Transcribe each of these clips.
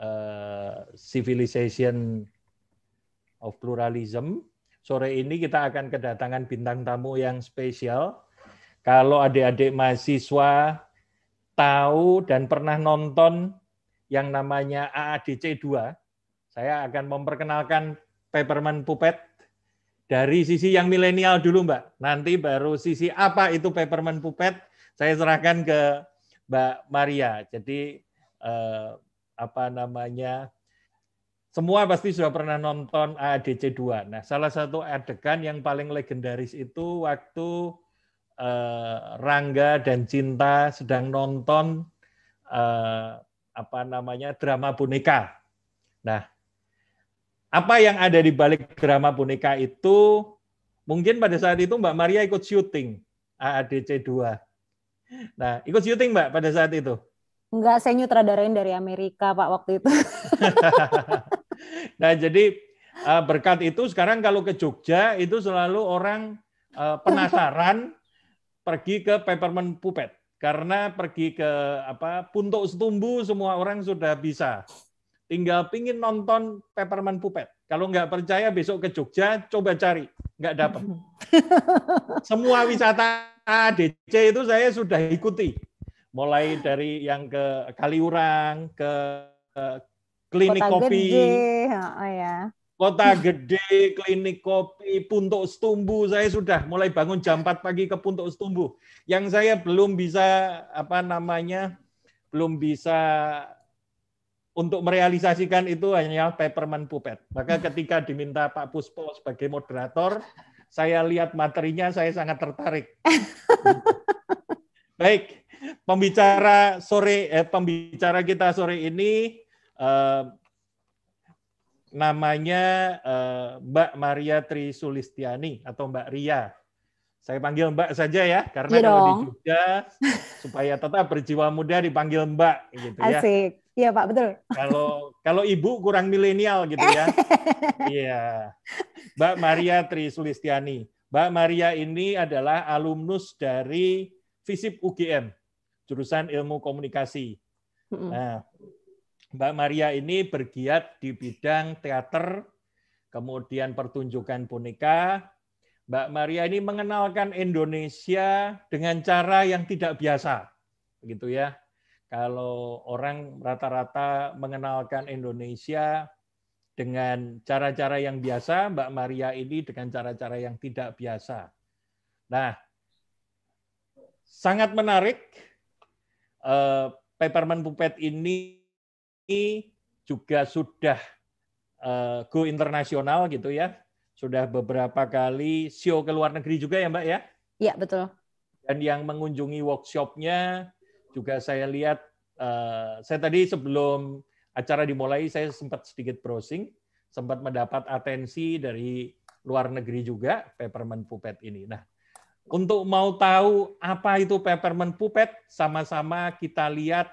uh, civilization of pluralism. Sore ini kita akan kedatangan bintang tamu yang spesial. Kalau adik-adik mahasiswa tahu dan pernah nonton yang namanya AADC 2, saya akan memperkenalkan Peppermint Puppet dari sisi yang milenial dulu, Mbak. Nanti baru sisi apa itu Peppermint Puppet, saya serahkan ke Mbak Maria. Jadi eh, apa namanya semua pasti sudah pernah nonton AADC 2. Nah, salah satu adegan yang paling legendaris itu waktu eh, Rangga dan Cinta sedang nonton eh, apa namanya drama boneka. Nah, apa yang ada di balik drama boneka itu mungkin pada saat itu Mbak Maria ikut syuting AADC 2. Nah, ikut syuting Mbak pada saat itu. Enggak, saya nyutradarain dari Amerika Pak waktu itu. nah, jadi eh, berkat itu sekarang kalau ke Jogja itu selalu orang eh, penasaran pergi ke Peppermint Puppet. karena pergi ke apa Puntuk Setumbu semua orang sudah bisa. Tinggal pingin nonton Peppermint Puppet. Kalau nggak percaya besok ke Jogja coba cari, nggak dapat. semua wisata ADC itu saya sudah ikuti mulai dari yang ke Kaliurang ke, eh, klinik Kota kopi gede. Oh, ya. Kota Gede, Klinik Kopi, Puntuk Stumbu saya sudah mulai bangun jam 4 pagi ke Puntuk Stumbu Yang saya belum bisa apa namanya, belum bisa untuk merealisasikan itu hanya paperman Pupet. Maka ketika diminta Pak Puspo sebagai moderator, saya lihat materinya saya sangat tertarik. Baik, pembicara sore eh, pembicara kita sore ini eh, namanya eh, Mbak Maria Tri Sulistiani atau Mbak Ria. Saya panggil Mbak saja ya karena ya kalau di Jogja supaya tetap berjiwa muda dipanggil Mbak gitu ya. Asik. Iya Pak, betul. Kalau kalau Ibu kurang milenial gitu ya. Iya. Mbak Maria Tri Sulistiani. Mbak Maria ini adalah alumnus dari FISIP UGM jurusan ilmu komunikasi. Nah, Mbak Maria ini bergiat di bidang teater, kemudian pertunjukan boneka. Mbak Maria ini mengenalkan Indonesia dengan cara yang tidak biasa, begitu ya. Kalau orang rata-rata mengenalkan Indonesia dengan cara-cara yang biasa, Mbak Maria ini dengan cara-cara yang tidak biasa. Nah, sangat menarik uh, Peppermint Puppet ini juga sudah eh, go internasional gitu ya. Sudah beberapa kali show ke luar negeri juga ya Mbak ya? Iya betul. Dan yang mengunjungi workshopnya juga saya lihat, eh, saya tadi sebelum acara dimulai saya sempat sedikit browsing, sempat mendapat atensi dari luar negeri juga Peppermint Puppet ini. Nah untuk mau tahu apa itu peppermint pupet, sama-sama kita lihat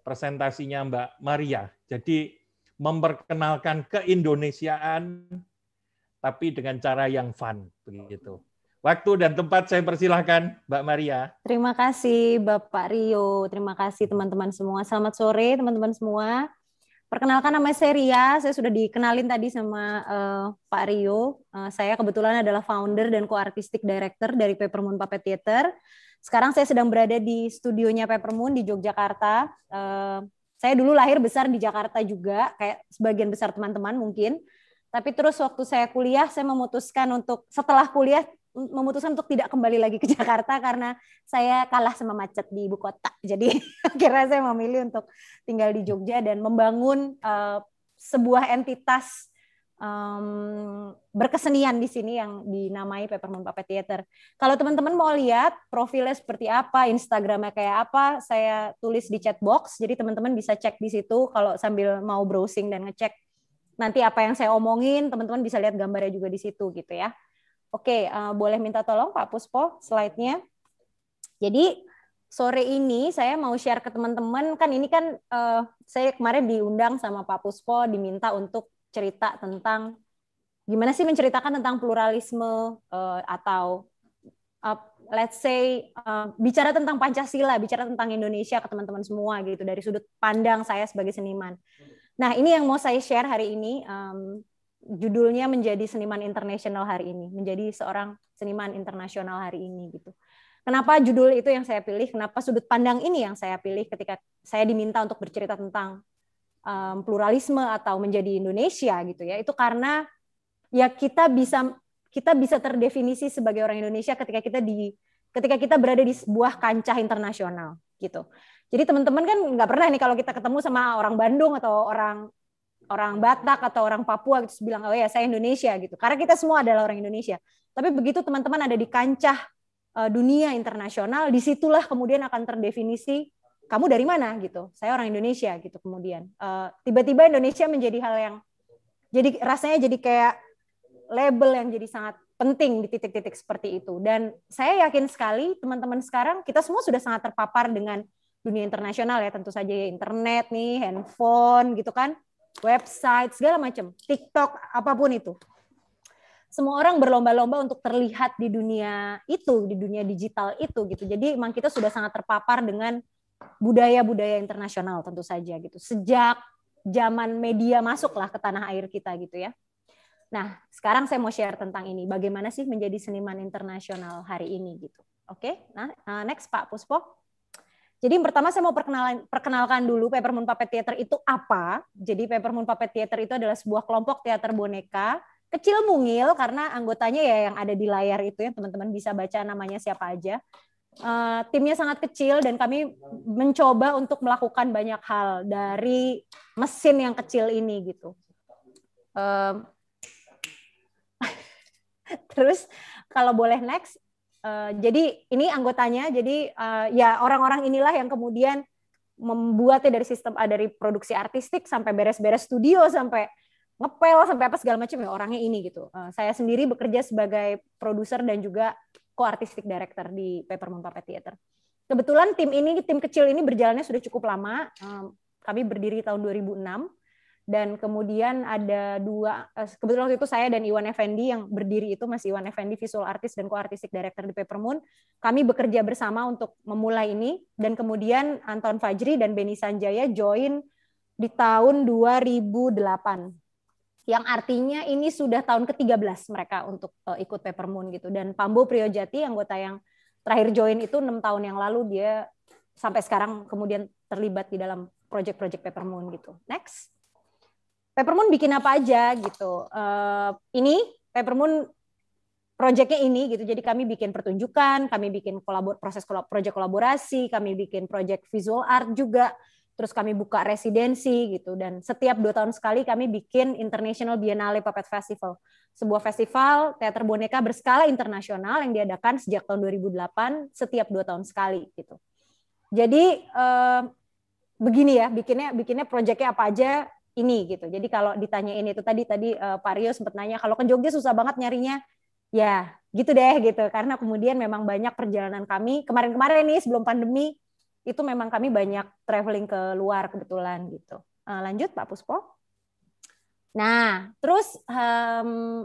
presentasinya Mbak Maria. Jadi memperkenalkan keindonesiaan tapi dengan cara yang fun begitu. Waktu dan tempat saya persilahkan, Mbak Maria. Terima kasih Bapak Rio, terima kasih teman-teman semua. Selamat sore teman-teman semua. Perkenalkan nama saya Ria, saya sudah dikenalin tadi sama uh, Pak Rio. Uh, saya kebetulan adalah founder dan co-artistic director dari Peppermoon Puppet Theater. Sekarang saya sedang berada di studionya Peppermoon di Yogyakarta. Uh, saya dulu lahir besar di Jakarta juga, kayak sebagian besar teman-teman mungkin. Tapi terus waktu saya kuliah, saya memutuskan untuk setelah kuliah memutuskan untuk tidak kembali lagi ke Jakarta karena saya kalah sama macet di ibu kota. Jadi akhirnya saya memilih untuk tinggal di Jogja dan membangun uh, sebuah entitas um, berkesenian di sini yang dinamai Peppermint Puppet Theater. Kalau teman-teman mau lihat profilnya seperti apa, Instagramnya kayak apa, saya tulis di chat box. Jadi teman-teman bisa cek di situ kalau sambil mau browsing dan ngecek nanti apa yang saya omongin, teman-teman bisa lihat gambarnya juga di situ gitu ya. Oke, uh, boleh minta tolong Pak Puspo slide-nya. Jadi sore ini saya mau share ke teman-teman kan ini kan uh, saya kemarin diundang sama Pak Puspo diminta untuk cerita tentang gimana sih menceritakan tentang pluralisme uh, atau uh, let's say uh, bicara tentang Pancasila, bicara tentang Indonesia ke teman-teman semua gitu dari sudut pandang saya sebagai seniman. Nah, ini yang mau saya share hari ini. Um, judulnya menjadi seniman internasional hari ini, menjadi seorang seniman internasional hari ini gitu. Kenapa judul itu yang saya pilih? Kenapa sudut pandang ini yang saya pilih ketika saya diminta untuk bercerita tentang um, pluralisme atau menjadi Indonesia gitu ya? Itu karena ya kita bisa kita bisa terdefinisi sebagai orang Indonesia ketika kita di ketika kita berada di sebuah kancah internasional gitu. Jadi teman-teman kan nggak pernah nih kalau kita ketemu sama orang Bandung atau orang orang Batak atau orang Papua gitu bilang oh ya saya Indonesia gitu karena kita semua adalah orang Indonesia tapi begitu teman-teman ada di kancah eh, dunia internasional disitulah kemudian akan terdefinisi kamu dari mana gitu saya orang Indonesia gitu kemudian eh, tiba-tiba uh, Indonesia menjadi hal yang jadi rasanya jadi kayak label yang jadi sangat penting di titik-titik seperti itu dan saya yakin sekali teman-teman sekarang kita semua sudah sangat terpapar dengan dunia internasional ya tentu saja ya, internet nih handphone gitu kan website, segala macam, TikTok, apapun itu. Semua orang berlomba-lomba untuk terlihat di dunia itu, di dunia digital itu gitu. Jadi memang kita sudah sangat terpapar dengan budaya-budaya internasional tentu saja gitu. Sejak zaman media masuklah ke tanah air kita gitu ya. Nah, sekarang saya mau share tentang ini. Bagaimana sih menjadi seniman internasional hari ini gitu. Oke, okay? nah uh, next Pak Puspo. Jadi pertama saya mau perkenalan, perkenalkan dulu Peppermint Puppet Theater itu apa. Jadi Peppermint Puppet Theater itu adalah sebuah kelompok teater boneka kecil mungil karena anggotanya ya yang ada di layar itu ya teman-teman bisa baca namanya siapa aja. Uh, timnya sangat kecil dan kami mencoba untuk melakukan banyak hal dari mesin yang kecil ini gitu. Um, Terus kalau boleh next, Eh, jadi ini anggotanya, jadi uh, ya orang-orang inilah yang kemudian membuatnya dari sistem uh, dari produksi artistik sampai beres-beres studio sampai ngepel sampai apa segala macam ya orangnya ini gitu. Uh, saya sendiri bekerja sebagai produser dan juga co-artistic director di Peppermint Puppet Theater. Kebetulan tim ini tim kecil ini berjalannya sudah cukup lama. Um, kami berdiri tahun 2006 dan kemudian ada dua eh, kebetulan waktu itu saya dan Iwan Effendi yang berdiri itu masih Iwan Effendi visual artist dan co-artistic director di Papermoon kami bekerja bersama untuk memulai ini dan kemudian Anton Fajri dan Beni Sanjaya join di tahun 2008 yang artinya ini sudah tahun ke-13 mereka untuk uh, ikut Papermoon gitu dan Pambo Priyojati anggota yang terakhir join itu enam tahun yang lalu dia sampai sekarang kemudian terlibat di dalam project-project Papermoon gitu next Peppermoon bikin apa aja gitu. Uh, ini Peppermoon proyeknya ini gitu. Jadi kami bikin pertunjukan, kami bikin kolabor proses kolab proyek kolaborasi, kami bikin proyek visual art juga. Terus kami buka residensi gitu dan setiap dua tahun sekali kami bikin International Biennale Puppet Festival, sebuah festival teater boneka berskala internasional yang diadakan sejak tahun 2008 setiap dua tahun sekali gitu. Jadi eh, begini ya, bikinnya bikinnya proyeknya apa aja ini gitu. Jadi kalau ditanyain itu tadi tadi uh, Pak Rio sempat nanya kalau ke Jogja susah banget nyarinya. Ya, gitu deh gitu. Karena kemudian memang banyak perjalanan kami kemarin-kemarin nih sebelum pandemi itu memang kami banyak traveling ke luar kebetulan gitu. Uh, lanjut Pak Puspo. Nah, terus um,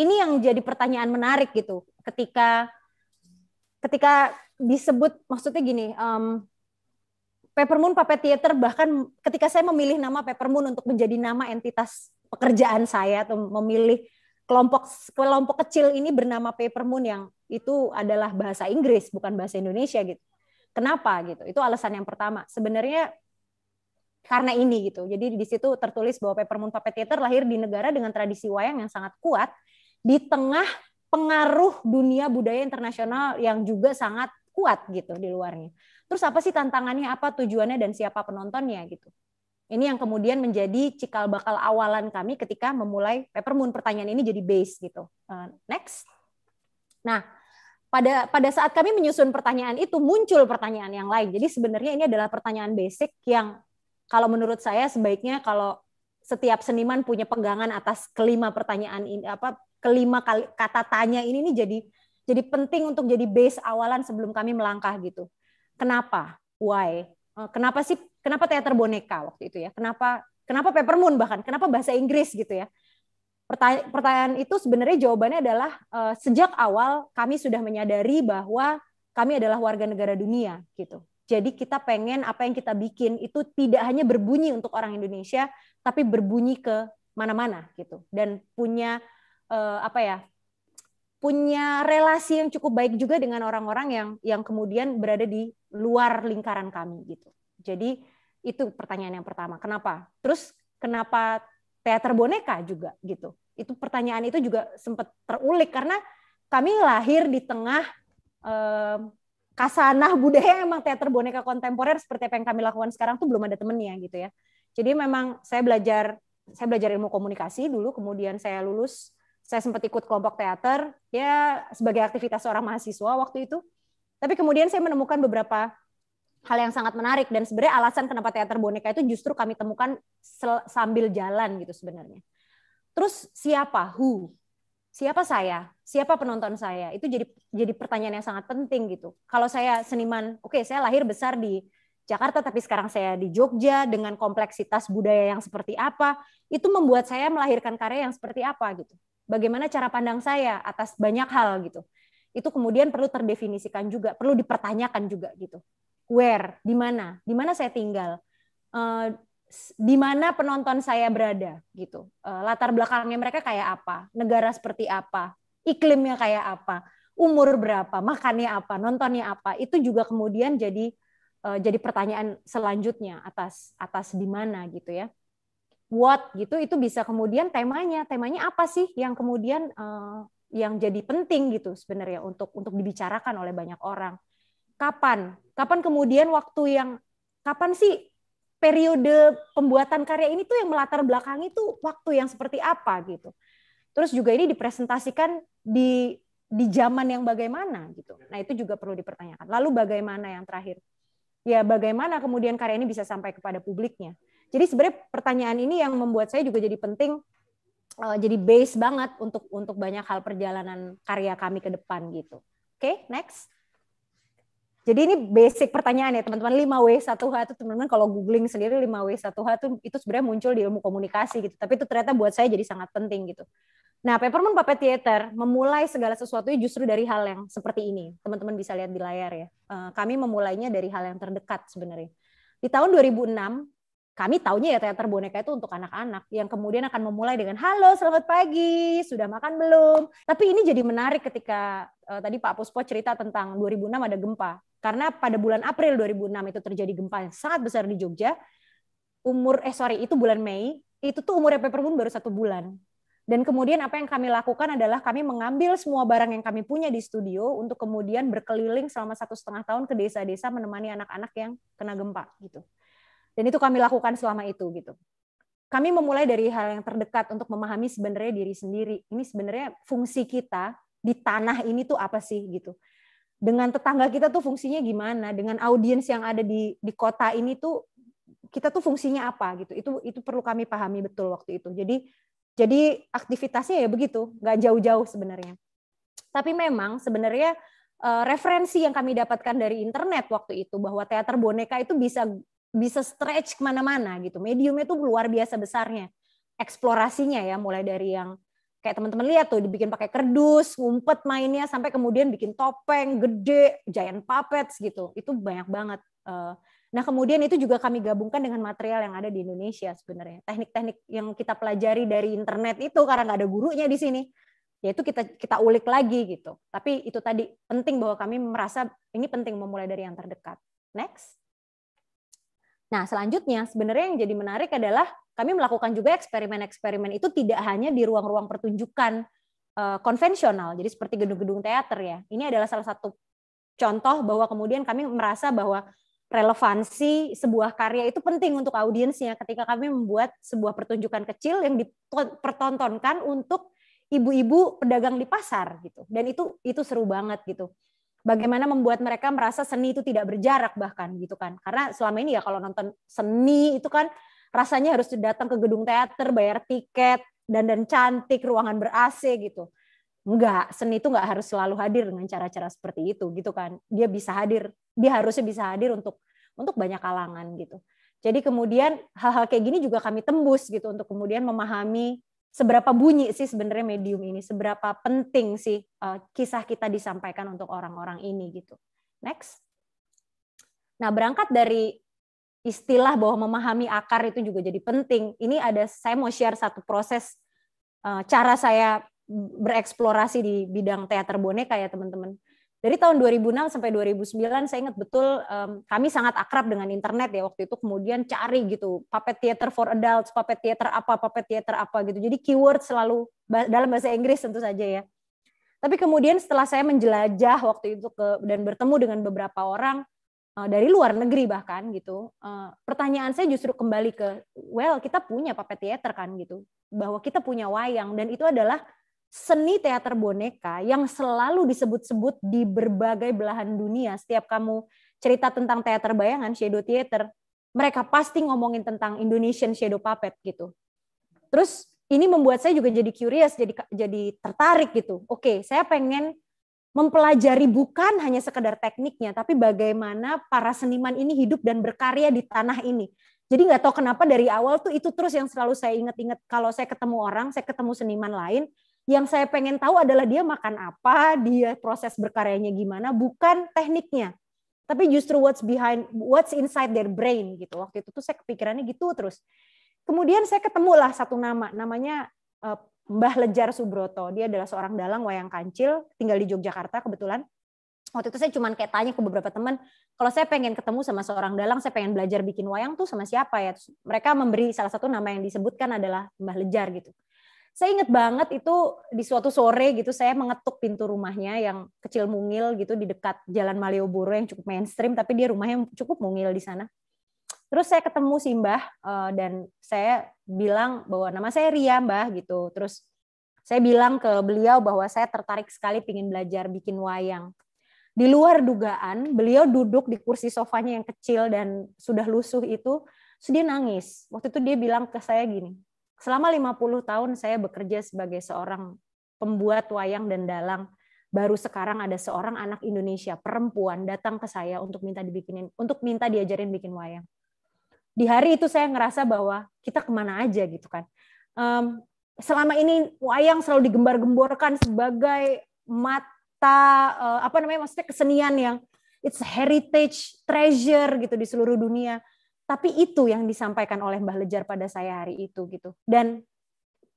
ini yang jadi pertanyaan menarik gitu ketika ketika disebut maksudnya gini um, Peppermoon Puppet Theater bahkan ketika saya memilih nama Peppermoon untuk menjadi nama entitas pekerjaan saya atau memilih kelompok kelompok kecil ini bernama Peppermoon yang itu adalah bahasa Inggris bukan bahasa Indonesia gitu. Kenapa gitu? Itu alasan yang pertama. Sebenarnya karena ini gitu. Jadi di situ tertulis bahwa Peppermoon Puppet Theater lahir di negara dengan tradisi wayang yang sangat kuat di tengah pengaruh dunia budaya internasional yang juga sangat kuat gitu di luarnya. Terus apa sih tantangannya, apa tujuannya dan siapa penontonnya gitu. Ini yang kemudian menjadi cikal bakal awalan kami ketika memulai paper moon Pertanyaan ini jadi base gitu. Eh, next. Nah, pada pada saat kami menyusun pertanyaan itu muncul pertanyaan yang lain. Jadi sebenarnya ini adalah pertanyaan basic yang kalau menurut saya sebaiknya kalau setiap seniman punya pegangan atas kelima pertanyaan ini apa kelima kali, kata tanya ini nih jadi jadi penting untuk jadi base awalan sebelum kami melangkah gitu kenapa, why, eh, kenapa sih, kenapa teater boneka waktu itu ya, kenapa kenapa moon bahkan, kenapa bahasa Inggris gitu ya. pertanyaan itu sebenarnya jawabannya adalah eh, sejak awal kami sudah menyadari bahwa kami adalah warga negara dunia gitu. Jadi kita pengen apa yang kita bikin itu tidak hanya berbunyi untuk orang Indonesia, tapi berbunyi ke mana-mana gitu dan punya eh, apa ya punya relasi yang cukup baik juga dengan orang-orang yang yang kemudian berada di luar lingkaran kami gitu. Jadi itu pertanyaan yang pertama. Kenapa? Terus kenapa teater boneka juga gitu? Itu pertanyaan itu juga sempat terulik karena kami lahir di tengah eh, kasanah budaya emang teater boneka kontemporer seperti apa yang kami lakukan sekarang tuh belum ada temennya gitu ya. Jadi memang saya belajar saya belajar ilmu komunikasi dulu, kemudian saya lulus saya sempat ikut kelompok teater ya sebagai aktivitas seorang mahasiswa waktu itu. Tapi kemudian saya menemukan beberapa hal yang sangat menarik dan sebenarnya alasan kenapa teater boneka itu justru kami temukan sambil jalan gitu sebenarnya. Terus siapa who? Siapa saya? Siapa penonton saya? Itu jadi jadi pertanyaan yang sangat penting gitu. Kalau saya seniman, oke okay, saya lahir besar di Jakarta tapi sekarang saya di Jogja dengan kompleksitas budaya yang seperti apa, itu membuat saya melahirkan karya yang seperti apa gitu bagaimana cara pandang saya atas banyak hal gitu. Itu kemudian perlu terdefinisikan juga, perlu dipertanyakan juga gitu. Where, di mana, di mana saya tinggal, eh, di mana penonton saya berada gitu. Eh, latar belakangnya mereka kayak apa, negara seperti apa, iklimnya kayak apa, umur berapa, makannya apa, nontonnya apa. Itu juga kemudian jadi eh, jadi pertanyaan selanjutnya atas atas di mana gitu ya what gitu itu bisa kemudian temanya temanya apa sih yang kemudian uh, yang jadi penting gitu sebenarnya untuk untuk dibicarakan oleh banyak orang kapan kapan kemudian waktu yang kapan sih periode pembuatan karya ini tuh yang melatar belakang itu waktu yang seperti apa gitu terus juga ini dipresentasikan di di zaman yang bagaimana gitu nah itu juga perlu dipertanyakan lalu bagaimana yang terakhir ya bagaimana kemudian karya ini bisa sampai kepada publiknya jadi sebenarnya pertanyaan ini yang membuat saya juga jadi penting uh, jadi base banget untuk untuk banyak hal perjalanan karya kami ke depan gitu. Oke, okay, next. Jadi ini basic pertanyaan ya teman-teman 5W1H itu teman-teman kalau googling sendiri 5W1H itu itu sebenarnya muncul di ilmu komunikasi gitu. Tapi itu ternyata buat saya jadi sangat penting gitu. Nah, Peppermint Puppet Theater memulai segala sesuatu justru dari hal yang seperti ini. Teman-teman bisa lihat di layar ya. Eh, kami memulainya dari hal yang terdekat sebenarnya. Di tahun 2006, kami taunya ya teater boneka itu untuk anak-anak yang kemudian akan memulai dengan halo selamat pagi sudah makan belum tapi ini jadi menarik ketika uh, tadi Pak Puspo cerita tentang 2006 ada gempa karena pada bulan April 2006 itu terjadi gempa yang sangat besar di Jogja umur eh sorry itu bulan Mei itu tuh umurnya Peppermoon baru satu bulan dan kemudian apa yang kami lakukan adalah kami mengambil semua barang yang kami punya di studio untuk kemudian berkeliling selama satu setengah tahun ke desa-desa menemani anak-anak yang kena gempa gitu. Dan itu kami lakukan selama itu gitu. Kami memulai dari hal yang terdekat untuk memahami sebenarnya diri sendiri. Ini sebenarnya fungsi kita di tanah ini tuh apa sih gitu. Dengan tetangga kita tuh fungsinya gimana? Dengan audiens yang ada di di kota ini tuh kita tuh fungsinya apa gitu. Itu itu perlu kami pahami betul waktu itu. Jadi jadi aktivitasnya ya begitu, nggak jauh-jauh sebenarnya. Tapi memang sebenarnya eh, referensi yang kami dapatkan dari internet waktu itu bahwa teater boneka itu bisa bisa stretch kemana-mana gitu. Mediumnya itu luar biasa besarnya. Eksplorasinya ya, mulai dari yang kayak teman-teman lihat tuh dibikin pakai kerdus, ngumpet mainnya sampai kemudian bikin topeng gede, giant puppets gitu. Itu banyak banget. Eh. Nah kemudian itu juga kami gabungkan dengan material yang ada di Indonesia sebenarnya. Teknik-teknik yang kita pelajari dari internet itu karena nggak ada gurunya di sini. Ya itu kita kita ulik lagi gitu. Tapi itu tadi penting bahwa kami merasa ini penting memulai dari yang terdekat. Next. Nah, selanjutnya sebenarnya yang jadi menarik adalah kami melakukan juga eksperimen-eksperimen itu tidak hanya di ruang-ruang pertunjukan eh, konvensional, jadi seperti gedung-gedung teater ya. Ini adalah salah satu contoh bahwa kemudian kami merasa bahwa relevansi sebuah karya itu penting untuk audiensnya ketika kami membuat sebuah pertunjukan kecil yang dipertontonkan untuk ibu-ibu pedagang di pasar gitu. Dan itu itu seru banget gitu bagaimana membuat mereka merasa seni itu tidak berjarak bahkan gitu kan karena selama ini ya kalau nonton seni itu kan rasanya harus datang ke gedung teater bayar tiket dan dan cantik ruangan ber AC gitu Enggak, seni itu enggak harus selalu hadir dengan cara-cara seperti itu gitu kan. Dia bisa hadir, dia harusnya bisa hadir untuk untuk banyak kalangan gitu. Jadi kemudian hal-hal kayak gini juga kami tembus gitu untuk kemudian memahami seberapa bunyi sih sebenarnya medium ini, seberapa penting sih uh, kisah kita disampaikan untuk orang-orang ini gitu. Next. Nah, berangkat dari istilah bahwa memahami akar itu juga jadi penting. Ini ada saya mau share satu proses uh, cara saya bereksplorasi di bidang teater boneka ya, teman-teman dari tahun 2006 sampai 2009 saya ingat betul um, kami sangat akrab dengan internet ya waktu itu kemudian cari gitu puppet theater for adults, puppet theater apa, puppet theater apa gitu. Jadi keyword selalu dalam bahasa Inggris tentu saja ya. Tapi kemudian setelah saya menjelajah waktu itu ke dan bertemu dengan beberapa orang uh, dari luar negeri bahkan gitu, uh, pertanyaan saya justru kembali ke well kita punya puppet theater kan gitu, bahwa kita punya wayang dan itu adalah seni teater boneka yang selalu disebut-sebut di berbagai belahan dunia. Setiap kamu cerita tentang teater bayangan, shadow theater, mereka pasti ngomongin tentang Indonesian shadow puppet gitu. Terus ini membuat saya juga jadi curious, jadi jadi tertarik gitu. Oke, saya pengen mempelajari bukan hanya sekedar tekniknya, tapi bagaimana para seniman ini hidup dan berkarya di tanah ini. Jadi nggak tahu kenapa dari awal tuh itu terus yang selalu saya ingat-ingat kalau saya ketemu orang, saya ketemu seniman lain, yang saya pengen tahu adalah dia makan apa, dia proses berkaryanya gimana, bukan tekniknya. Tapi justru what's behind, what's inside their brain gitu. Waktu itu tuh saya kepikirannya gitu terus. Kemudian saya ketemu lah satu nama, namanya eh, Mbah Lejar Subroto. Dia adalah seorang dalang wayang kancil, tinggal di Yogyakarta kebetulan. Waktu itu saya cuma kayak tanya ke beberapa teman, kalau saya pengen ketemu sama seorang dalang, saya pengen belajar bikin wayang tuh sama siapa ya? Terus mereka memberi salah satu nama yang disebutkan adalah Mbah Lejar gitu saya inget banget itu di suatu sore gitu saya mengetuk pintu rumahnya yang kecil mungil gitu di dekat Jalan Malioboro yang cukup mainstream tapi dia rumahnya cukup mungil di sana. Terus saya ketemu si Mbah eh, dan saya bilang bahwa nama saya Ria Mbah gitu. Terus saya bilang ke beliau bahwa saya tertarik sekali ingin belajar bikin wayang. Di luar dugaan, beliau duduk di kursi sofanya yang kecil dan sudah lusuh itu, sudah nangis. Waktu itu dia bilang ke saya gini, selama 50 tahun saya bekerja sebagai seorang pembuat wayang dan dalang baru sekarang ada seorang anak Indonesia perempuan datang ke saya untuk minta dibikinin untuk minta diajarin bikin wayang di hari itu saya ngerasa bahwa kita kemana aja gitu kan um, selama ini wayang selalu digembar-gemborkan sebagai mata uh, apa namanya maksudnya kesenian yang it's heritage treasure gitu di seluruh dunia tapi itu yang disampaikan oleh Mbah Lejar pada saya hari itu gitu. Dan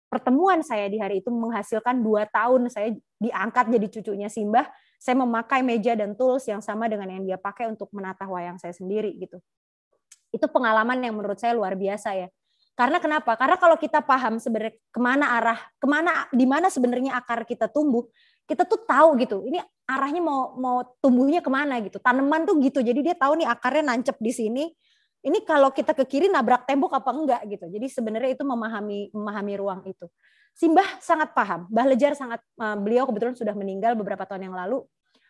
pertemuan saya di hari itu menghasilkan dua tahun saya diangkat jadi cucunya Simbah. Saya memakai meja dan tools yang sama dengan yang dia pakai untuk menata wayang saya sendiri gitu. Itu pengalaman yang menurut saya luar biasa ya. Karena kenapa? Karena kalau kita paham sebenarnya kemana arah, kemana, di mana sebenarnya akar kita tumbuh, kita tuh tahu gitu. Ini arahnya mau mau tumbuhnya kemana gitu. Tanaman tuh gitu. Jadi dia tahu nih akarnya nancep di sini, ini kalau kita ke kiri nabrak tembok apa enggak gitu. Jadi sebenarnya itu memahami memahami ruang itu. Simbah sangat paham, Mbah Lejar sangat eh, beliau kebetulan sudah meninggal beberapa tahun yang lalu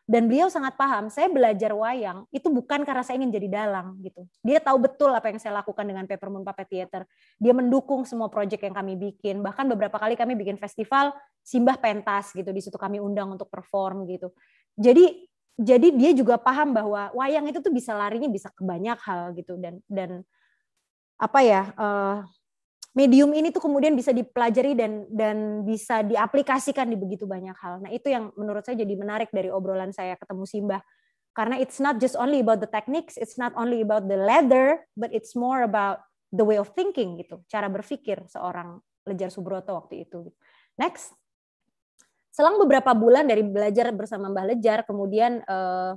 dan beliau sangat paham. Saya belajar wayang itu bukan karena saya ingin jadi dalang gitu. Dia tahu betul apa yang saya lakukan dengan Peppermint Puppet Theater. Dia mendukung semua proyek yang kami bikin. Bahkan beberapa kali kami bikin festival Simbah pentas gitu di situ kami undang untuk perform gitu. Jadi jadi dia juga paham bahwa wayang itu tuh bisa larinya bisa ke banyak hal gitu dan dan apa ya uh, medium ini tuh kemudian bisa dipelajari dan dan bisa diaplikasikan di begitu banyak hal. Nah itu yang menurut saya jadi menarik dari obrolan saya ketemu Simbah karena it's not just only about the techniques, it's not only about the leather, but it's more about the way of thinking gitu, cara berpikir seorang Lejar Subroto waktu itu. Gitu. Next. Selang beberapa bulan dari belajar bersama Mbah Lejar, kemudian eh,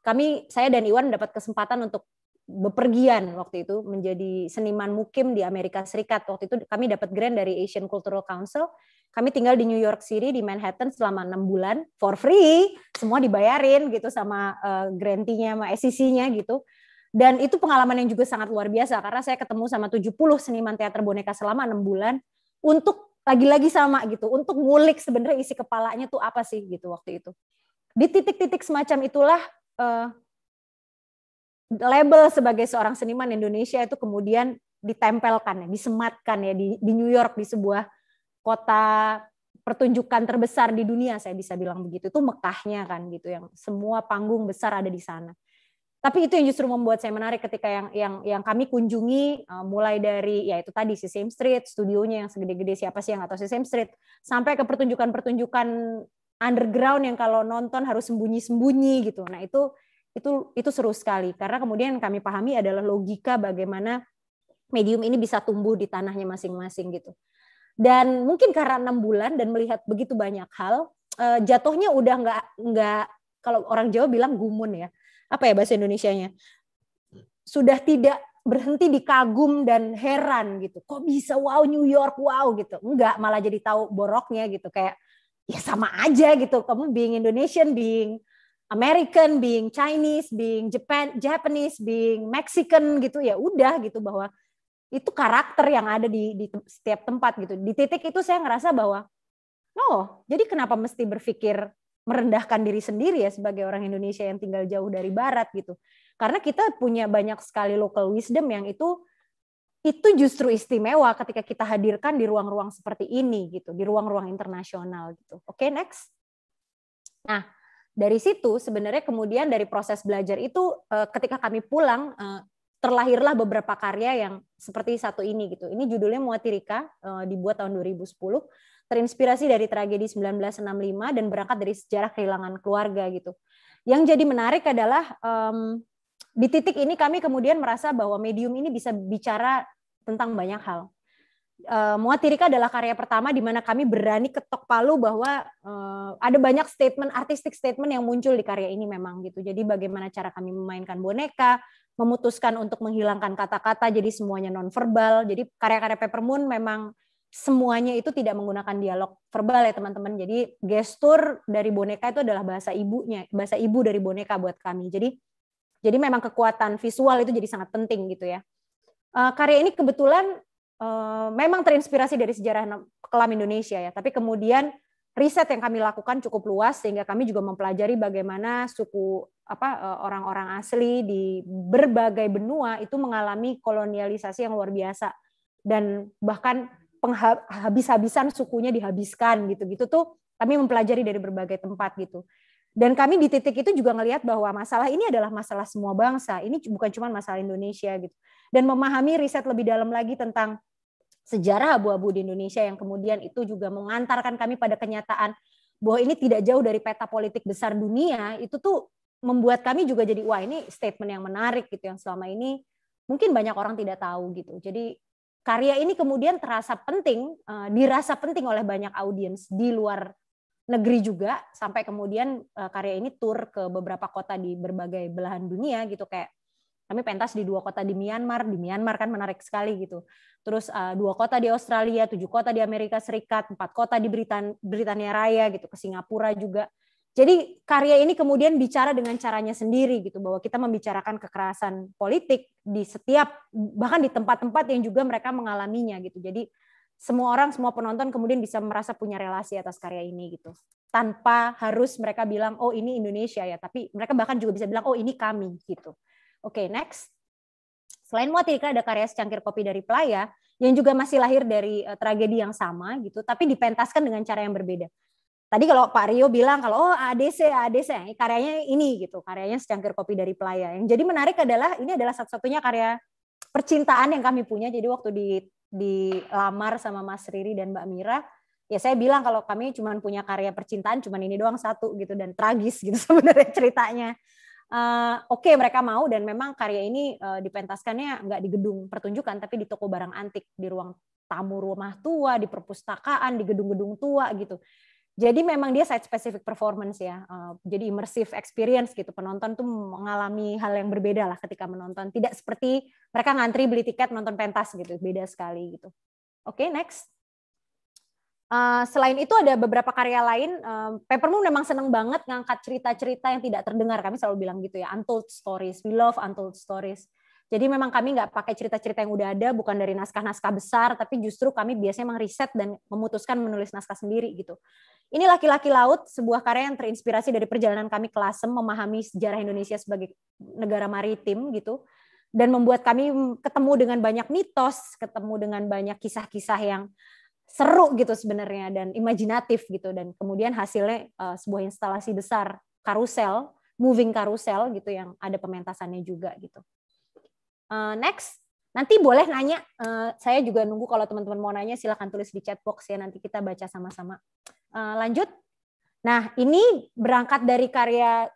kami, saya dan Iwan dapat kesempatan untuk bepergian waktu itu menjadi seniman mukim di Amerika Serikat. Waktu itu kami dapat grant dari Asian Cultural Council. Kami tinggal di New York City di Manhattan selama enam bulan for free, semua dibayarin gitu sama uh, grantinya sama SCC-nya e gitu. Dan itu pengalaman yang juga sangat luar biasa karena saya ketemu sama 70 seniman teater boneka selama enam bulan untuk lagi-lagi sama gitu untuk ngulik sebenarnya isi kepalanya tuh apa sih gitu waktu itu di titik-titik semacam itulah uh, label sebagai seorang seniman Indonesia itu kemudian ditempelkan ya disematkan ya di, di New York di sebuah kota pertunjukan terbesar di dunia saya bisa bilang begitu itu Mekahnya kan gitu yang semua panggung besar ada di sana tapi itu yang justru membuat saya menarik ketika yang yang yang kami kunjungi uh, mulai dari ya itu tadi si Same Street studionya yang segede-gede siapa sih yang atau si Same Street sampai ke pertunjukan-pertunjukan underground yang kalau nonton harus sembunyi-sembunyi gitu. Nah, itu itu itu seru sekali karena kemudian kami pahami adalah logika bagaimana medium ini bisa tumbuh di tanahnya masing-masing gitu. Dan mungkin karena enam bulan dan melihat begitu banyak hal, uh, jatuhnya udah nggak nggak kalau orang Jawa bilang gumun ya apa ya bahasa Indonesianya sudah tidak berhenti dikagum dan heran gitu. Kok bisa wow New York wow gitu. Enggak, malah jadi tahu boroknya gitu kayak ya sama aja gitu. Kamu being Indonesian, being American, being Chinese, being Japan, Japanese, being Mexican gitu ya udah gitu bahwa itu karakter yang ada di, di setiap tempat gitu. Di titik itu saya ngerasa bahwa no, jadi kenapa mesti berpikir merendahkan diri sendiri ya sebagai orang Indonesia yang tinggal jauh dari barat gitu. Karena kita punya banyak sekali local wisdom yang itu itu justru istimewa ketika kita hadirkan di ruang-ruang seperti ini gitu, di ruang-ruang internasional gitu. Oke, okay, next. Nah, dari situ sebenarnya kemudian dari proses belajar itu eh, ketika kami pulang eh, terlahirlah beberapa karya yang seperti satu ini gitu. Ini judulnya Muatirika eh, dibuat tahun 2010 terinspirasi dari tragedi 1965 dan berangkat dari sejarah kehilangan keluarga gitu. Yang jadi menarik adalah um, di titik ini kami kemudian merasa bahwa medium ini bisa bicara tentang banyak hal. Uh, Muatirika adalah karya pertama di mana kami berani ketok palu bahwa uh, ada banyak statement artistik statement yang muncul di karya ini memang gitu. Jadi bagaimana cara kami memainkan boneka, memutuskan untuk menghilangkan kata-kata jadi semuanya nonverbal. Jadi karya-karya Peppermoon memang semuanya itu tidak menggunakan dialog verbal ya teman-teman. Jadi gestur dari boneka itu adalah bahasa ibunya, bahasa ibu dari boneka buat kami. Jadi jadi memang kekuatan visual itu jadi sangat penting gitu ya. Eh, karya ini kebetulan eh, memang terinspirasi dari sejarah kelam Indonesia ya, tapi kemudian riset yang kami lakukan cukup luas sehingga kami juga mempelajari bagaimana suku apa eh, orang-orang asli di berbagai benua itu mengalami kolonialisasi yang luar biasa dan bahkan habis-habisan sukunya dihabiskan gitu-gitu tuh kami mempelajari dari berbagai tempat gitu. Dan kami di titik itu juga ngelihat bahwa masalah ini adalah masalah semua bangsa. Ini bukan cuma masalah Indonesia gitu. Dan memahami riset lebih dalam lagi tentang sejarah abu-abu di Indonesia yang kemudian itu juga mengantarkan kami pada kenyataan bahwa ini tidak jauh dari peta politik besar dunia itu tuh membuat kami juga jadi wah ini statement yang menarik gitu yang selama ini mungkin banyak orang tidak tahu gitu. Jadi karya ini kemudian terasa penting, eh, dirasa penting oleh banyak audiens di luar negeri juga sampai kemudian eh, karya ini tur ke beberapa kota di berbagai belahan dunia gitu kayak kami pentas di dua kota di Myanmar, di Myanmar kan menarik sekali gitu. Terus eh, dua kota di Australia, tujuh kota di Amerika Serikat, empat kota di Britan Britania Raya gitu, ke Singapura juga. Jadi karya ini kemudian bicara dengan caranya sendiri gitu bahwa kita membicarakan kekerasan politik di setiap bahkan di tempat-tempat yang juga mereka mengalaminya gitu. Jadi semua orang, semua penonton kemudian bisa merasa punya relasi atas karya ini gitu. Tanpa harus mereka bilang oh ini Indonesia ya, tapi mereka bahkan juga bisa bilang oh ini kami gitu. Oke, okay, next. Selain Motika ada karya secangkir kopi dari Playa yang juga masih lahir dari eh, tragedi yang sama gitu, tapi dipentaskan dengan cara yang berbeda tadi kalau Pak Rio bilang kalau oh ADC ADC nah, karyanya ini gitu karyanya secangkir kopi dari Playa yang jadi menarik adalah ini adalah satu-satunya karya percintaan yang kami punya jadi waktu di dilamar sama Mas Riri dan Mbak Mira ya saya bilang kalau kami cuma punya karya percintaan cuma ini doang satu gitu dan tragis gitu sebenarnya ceritanya uh, oke okay, mereka mau dan memang karya ini uh, dipentaskannya nggak di gedung pertunjukan tapi di toko barang antik di ruang tamu rumah tua di perpustakaan di gedung-gedung tua gitu jadi memang dia site specific performance ya. Eh, jadi immersive experience gitu. Penonton tuh mengalami hal yang berbeda lah ketika menonton. Tidak seperti mereka ngantri beli tiket nonton pentas gitu. Beda sekali gitu. Oke, okay, next. Uh, selain itu ada beberapa karya lain. Uh, eh, Papermoon memang seneng banget ngangkat cerita-cerita yang tidak terdengar. Kami selalu bilang gitu ya, untold stories. We love untold stories. Jadi memang kami nggak pakai cerita-cerita yang udah ada, bukan dari naskah-naskah besar, tapi justru kami biasanya mengriset dan memutuskan menulis naskah sendiri gitu. Ini Laki-Laki Laut, sebuah karya yang terinspirasi dari perjalanan kami ke Lasem memahami sejarah Indonesia sebagai negara maritim gitu. Dan membuat kami ketemu dengan banyak mitos, ketemu dengan banyak kisah-kisah yang seru gitu sebenarnya dan imajinatif gitu dan kemudian hasilnya uh, sebuah instalasi besar karusel moving karusel gitu yang ada pementasannya juga gitu Uh, next, nanti boleh nanya. Uh, saya juga nunggu kalau teman-teman mau nanya silahkan tulis di chat box ya. Nanti kita baca sama-sama. Uh, lanjut. Nah, ini berangkat dari karya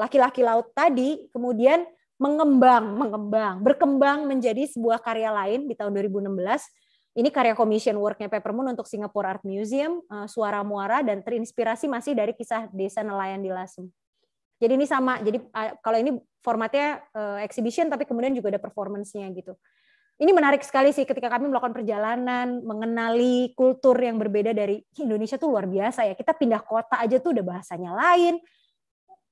laki-laki laut tadi, kemudian mengembang, mengembang, berkembang menjadi sebuah karya lain di tahun 2016. Ini karya commission worknya Peppermoon untuk Singapore Art Museum, Suara Muara, dan terinspirasi masih dari kisah desa nelayan di Lasem. Jadi ini sama. Jadi eh, kalau ini formatnya eh, exhibition tapi kemudian juga ada performance-nya gitu. Ini menarik sekali sih ketika kami melakukan perjalanan, mengenali kultur yang berbeda dari Indonesia tuh luar biasa ya. Kita pindah kota aja tuh udah bahasanya lain,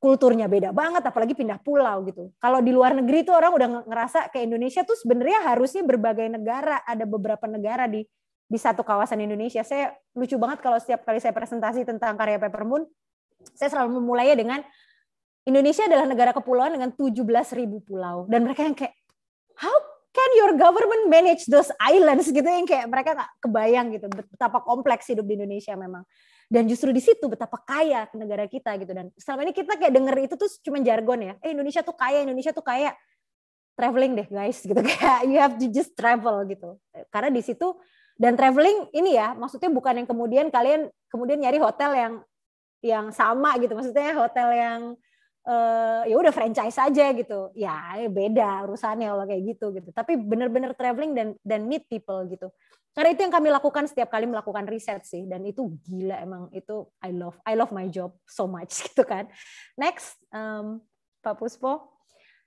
kulturnya beda banget apalagi pindah pulau gitu. Kalau di luar negeri tuh orang udah ngerasa ke Indonesia tuh sebenarnya harusnya berbagai negara, ada beberapa negara di di satu kawasan Indonesia. Saya lucu banget kalau setiap kali saya presentasi tentang karya Peppermoon, saya selalu memulainya dengan Indonesia adalah negara kepulauan dengan 17.000 pulau dan mereka yang kayak how can your government manage those islands gitu yang kayak mereka nggak kebayang gitu betapa kompleks hidup di Indonesia memang dan justru di situ betapa kaya negara kita gitu dan selama ini kita kayak denger itu tuh cuma jargon ya eh Indonesia tuh kaya Indonesia tuh kaya traveling deh guys gitu kayak you have to just travel gitu karena di situ dan traveling ini ya maksudnya bukan yang kemudian kalian kemudian nyari hotel yang yang sama gitu maksudnya hotel yang Eh, ya udah franchise aja gitu ya beda urusannya kalau kayak gitu gitu tapi bener-bener traveling dan dan meet people gitu karena itu yang kami lakukan setiap kali melakukan riset sih dan itu gila emang itu I love I love my job so much gitu kan next um, Pak Puspo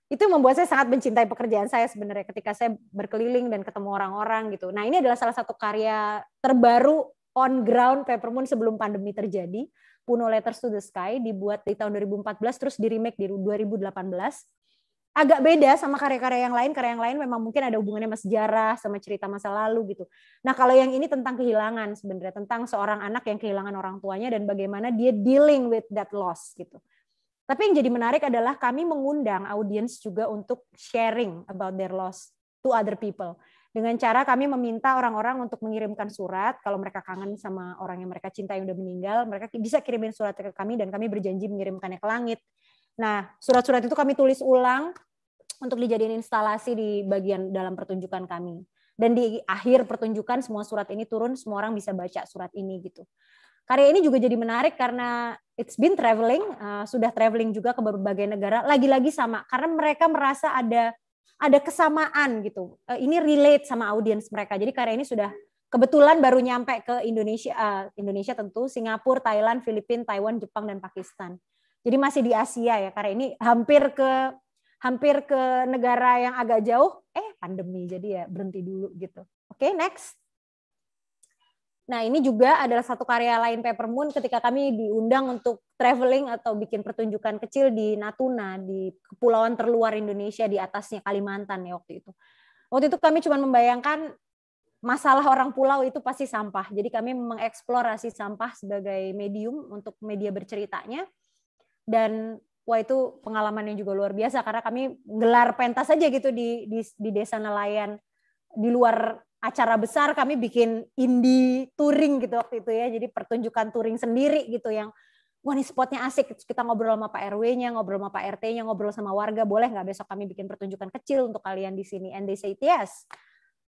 itu membuat saya sangat mencintai pekerjaan saya sebenarnya ketika saya berkeliling dan ketemu orang-orang gitu nah ini adalah salah satu karya terbaru on ground Peppermoon sebelum pandemi terjadi Puno Letters to the Sky dibuat di tahun 2014 terus di remake di 2018 agak beda sama karya-karya yang lain karya yang lain memang mungkin ada hubungannya sama sejarah sama cerita masa lalu gitu nah kalau yang ini tentang kehilangan sebenarnya tentang seorang anak yang kehilangan orang tuanya dan bagaimana dia dealing with that loss gitu tapi yang jadi menarik adalah kami mengundang audiens juga untuk sharing about their loss to other people dengan cara kami meminta orang-orang untuk mengirimkan surat kalau mereka kangen sama orang yang mereka cinta yang udah meninggal mereka bisa kirimin surat ke kami dan kami berjanji mengirimkannya ke langit nah surat-surat itu kami tulis ulang untuk dijadikan instalasi di bagian dalam pertunjukan kami dan di akhir pertunjukan semua surat ini turun semua orang bisa baca surat ini gitu karya ini juga jadi menarik karena it's been traveling uh, sudah traveling juga ke berbagai negara lagi-lagi sama karena mereka merasa ada ada kesamaan gitu. Eh, ini relate sama audiens mereka. Jadi karya ini sudah kebetulan baru nyampe ke Indonesia, uh, Indonesia tentu, Singapura, Thailand, Filipina, Taiwan, Jepang dan Pakistan. Jadi masih di Asia ya Karya ini hampir ke hampir ke negara yang agak jauh. Eh pandemi jadi ya berhenti dulu gitu. Oke okay, next. Nah, ini juga adalah satu karya lain Paper Moon ketika kami diundang untuk traveling atau bikin pertunjukan kecil di Natuna, di kepulauan terluar Indonesia, di atasnya Kalimantan ya waktu itu. Waktu itu kami cuma membayangkan masalah orang pulau itu pasti sampah. Jadi kami mengeksplorasi sampah sebagai medium untuk media berceritanya. Dan wah itu pengalaman yang juga luar biasa karena kami gelar pentas aja gitu di di, di desa nelayan di luar acara besar kami bikin indie touring gitu waktu itu ya. Jadi pertunjukan touring sendiri gitu yang wah ini spotnya asik. Kita ngobrol sama Pak RW-nya, ngobrol sama Pak RT-nya, ngobrol sama warga. Boleh nggak besok kami bikin pertunjukan kecil untuk kalian di sini? And they say yes.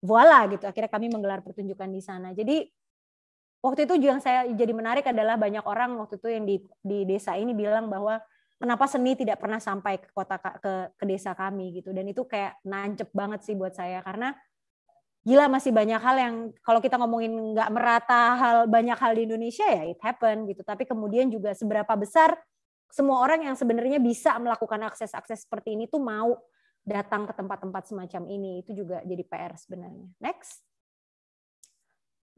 Voila gitu. Akhirnya kami menggelar pertunjukan di sana. Jadi waktu itu yang saya jadi menarik adalah banyak orang waktu itu yang di, di desa ini bilang bahwa kenapa seni tidak pernah sampai ke kota ke, ke desa kami gitu dan itu kayak nancep banget sih buat saya karena gila masih banyak hal yang kalau kita ngomongin nggak merata hal banyak hal di Indonesia ya it happen gitu tapi kemudian juga seberapa besar semua orang yang sebenarnya bisa melakukan akses-akses seperti ini tuh mau datang ke tempat-tempat semacam ini itu juga jadi PR sebenarnya next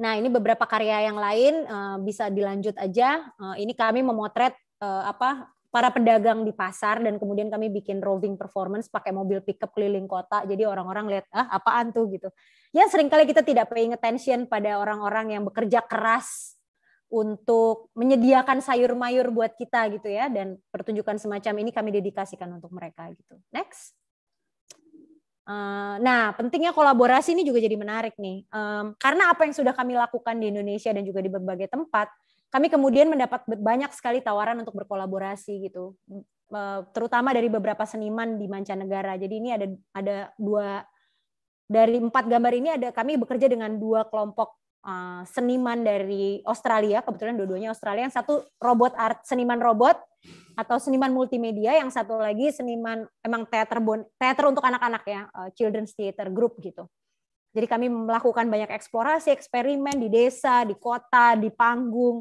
nah ini beberapa karya yang lain eh, bisa dilanjut aja eh, ini kami memotret eh, apa para pedagang di pasar dan kemudian kami bikin roving performance pakai mobil pickup keliling kota jadi orang-orang lihat ah apaan tuh gitu ya seringkali kita tidak paying attention pada orang-orang yang bekerja keras untuk menyediakan sayur mayur buat kita gitu ya dan pertunjukan semacam ini kami dedikasikan untuk mereka gitu. Next. Eh, nah, pentingnya kolaborasi ini juga jadi menarik nih. karena apa yang sudah kami lakukan di Indonesia dan juga di berbagai tempat, kami kemudian mendapat banyak sekali tawaran untuk berkolaborasi gitu. Eh, terutama dari beberapa seniman di mancanegara. Jadi ini ada ada dua dari empat gambar ini ada kami bekerja dengan dua kelompok uh, seniman dari Australia kebetulan dua-duanya Australia yang satu robot art seniman robot atau seniman multimedia yang satu lagi seniman emang teater bon, teater untuk anak-anak ya uh, children's theater group gitu jadi kami melakukan banyak eksplorasi eksperimen di desa di kota di panggung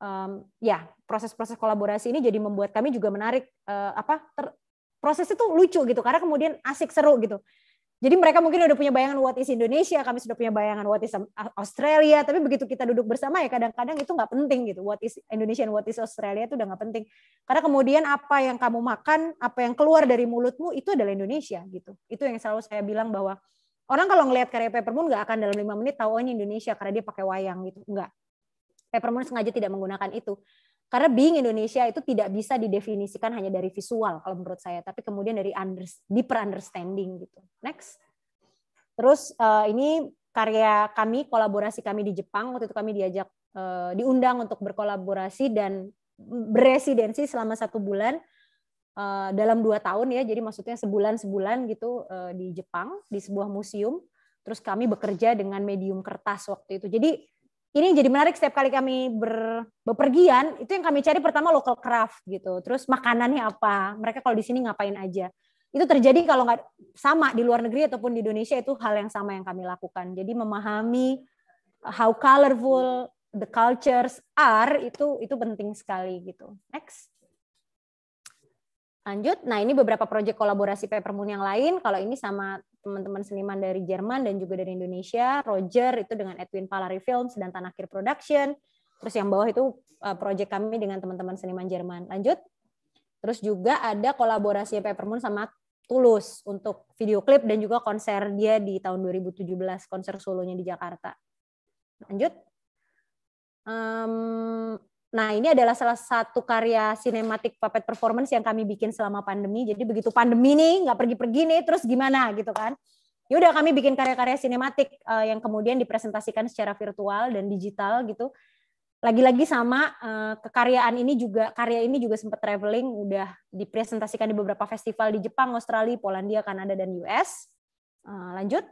um, ya proses-proses kolaborasi ini jadi membuat kami juga menarik uh, apa ter, proses itu lucu gitu karena kemudian asik seru gitu jadi mereka mungkin udah punya bayangan what is Indonesia, kami sudah punya bayangan what is Australia, tapi begitu kita duduk bersama ya kadang-kadang itu nggak penting gitu. What is Indonesia and what is Australia itu udah nggak penting. Karena kemudian apa yang kamu makan, apa yang keluar dari mulutmu itu adalah Indonesia gitu. Itu yang selalu saya bilang bahwa orang kalau ngelihat karya Moon nggak akan dalam lima menit tahu oh ini Indonesia karena dia pakai wayang gitu. Enggak. Moon sengaja tidak menggunakan itu. Karena being Indonesia itu tidak bisa didefinisikan hanya dari visual kalau menurut saya, tapi kemudian dari under, deeper understanding gitu. Next. Terus uh, ini karya kami, kolaborasi kami di Jepang. Waktu itu kami diajak uh, diundang untuk berkolaborasi dan beresidensi selama satu bulan uh, dalam dua tahun ya. Jadi maksudnya sebulan-sebulan gitu uh, di Jepang di sebuah museum. Terus kami bekerja dengan medium kertas waktu itu. Jadi ini jadi menarik setiap kali kami ber, bepergian itu yang kami cari pertama local craft gitu terus makanannya apa mereka kalau di sini ngapain aja itu terjadi kalau nggak sama di luar negeri ataupun di Indonesia itu hal yang sama yang kami lakukan jadi memahami how colorful the cultures are itu itu penting sekali gitu next Lanjut, nah ini beberapa proyek kolaborasi Moon yang lain. Kalau ini sama teman-teman seniman dari Jerman dan juga dari Indonesia, Roger itu dengan Edwin Palari Films dan Tanakir Production. Terus yang bawah itu eh, proyek kami dengan teman-teman seniman Jerman. Lanjut. Terus juga ada kolaborasi Moon sama Tulus untuk video klip dan juga konser dia di tahun 2017, konser solonya di Jakarta. Lanjut. Nah, ini adalah salah satu karya sinematik puppet performance yang kami bikin selama pandemi. Jadi begitu pandemi nih, nggak pergi-pergi nih, terus gimana gitu kan. Yaudah kami bikin karya-karya sinematik uh, yang kemudian dipresentasikan secara virtual dan digital gitu. Lagi-lagi sama uh, kekaryaan ini juga karya ini juga sempat traveling, udah dipresentasikan di beberapa festival di Jepang, Australia, Polandia, Kanada dan US. Uh, eh, lanjut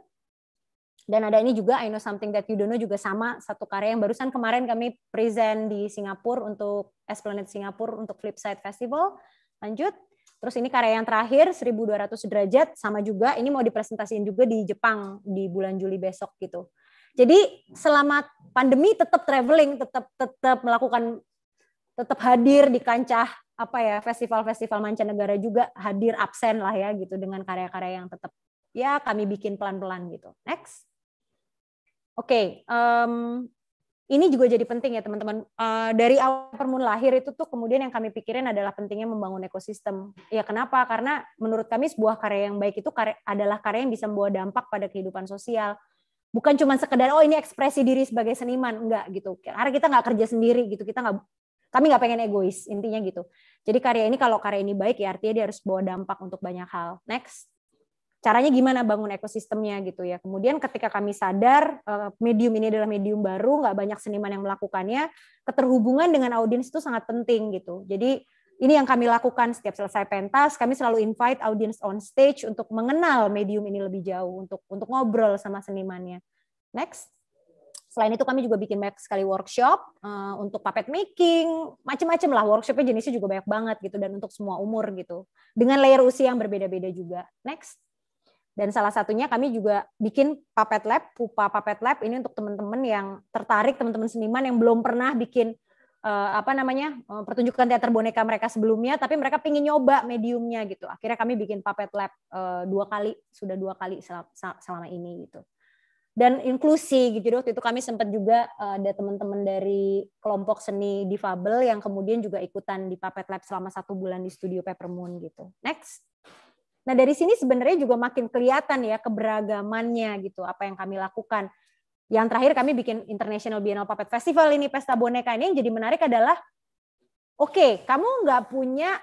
dan ada ini juga I know something that you don't know juga sama satu karya yang barusan kemarin kami present di Singapura untuk Esplanade Singapura untuk Flipside Festival. Lanjut. Terus ini karya yang terakhir 1200 derajat sama juga ini mau dipresentasiin juga di Jepang di bulan Juli besok gitu. Jadi selama pandemi tetap traveling, tetap tetap melakukan tetap hadir di kancah apa ya festival-festival mancanegara juga hadir absen lah ya gitu dengan karya-karya yang tetap ya kami bikin pelan-pelan gitu. Next. Oke, okay, um, ini juga jadi penting ya teman-teman. Uh, dari awal permun lahir itu tuh kemudian yang kami pikirin adalah pentingnya membangun ekosistem. Ya kenapa? Karena menurut kami sebuah karya yang baik itu karya, adalah karya yang bisa membawa dampak pada kehidupan sosial. Bukan cuma sekedar oh ini ekspresi diri sebagai seniman, enggak gitu. Karena kita nggak kerja sendiri gitu, kita nggak kami nggak pengen egois intinya gitu. Jadi karya ini kalau karya ini baik ya artinya dia harus bawa dampak untuk banyak hal. Next caranya gimana bangun ekosistemnya gitu ya. Kemudian ketika kami sadar eh, medium ini adalah medium baru, nggak banyak seniman yang melakukannya, keterhubungan dengan audiens itu sangat penting gitu. Jadi ini yang kami lakukan setiap selesai pentas, kami selalu invite audiens on stage untuk mengenal medium ini lebih jauh, untuk untuk ngobrol sama senimannya. Next. Selain itu kami juga bikin banyak sekali workshop uh, untuk puppet making, macam-macam lah workshopnya jenisnya juga banyak banget gitu dan untuk semua umur gitu dengan layer usia yang berbeda-beda juga. Next. Dan salah satunya kami juga bikin Puppet Lab, Pupa Puppet Lab ini untuk teman-teman yang tertarik, teman-teman seniman yang belum pernah bikin eh, apa namanya eh, pertunjukan teater boneka mereka sebelumnya, tapi mereka pengen nyoba mediumnya gitu. Akhirnya kami bikin Puppet Lab eh, dua kali, sudah dua kali selama ini gitu. Dan inklusi gitu waktu itu kami sempat juga ada teman-teman dari kelompok seni difabel yang kemudian juga ikutan di Puppet Lab selama satu bulan di studio Peppermoon gitu. Next. Nah, dari sini sebenarnya juga makin kelihatan ya keberagamannya gitu apa yang kami lakukan. Yang terakhir kami bikin International Biennale Puppet Festival ini pesta boneka ini yang jadi menarik adalah oke, okay, kamu nggak punya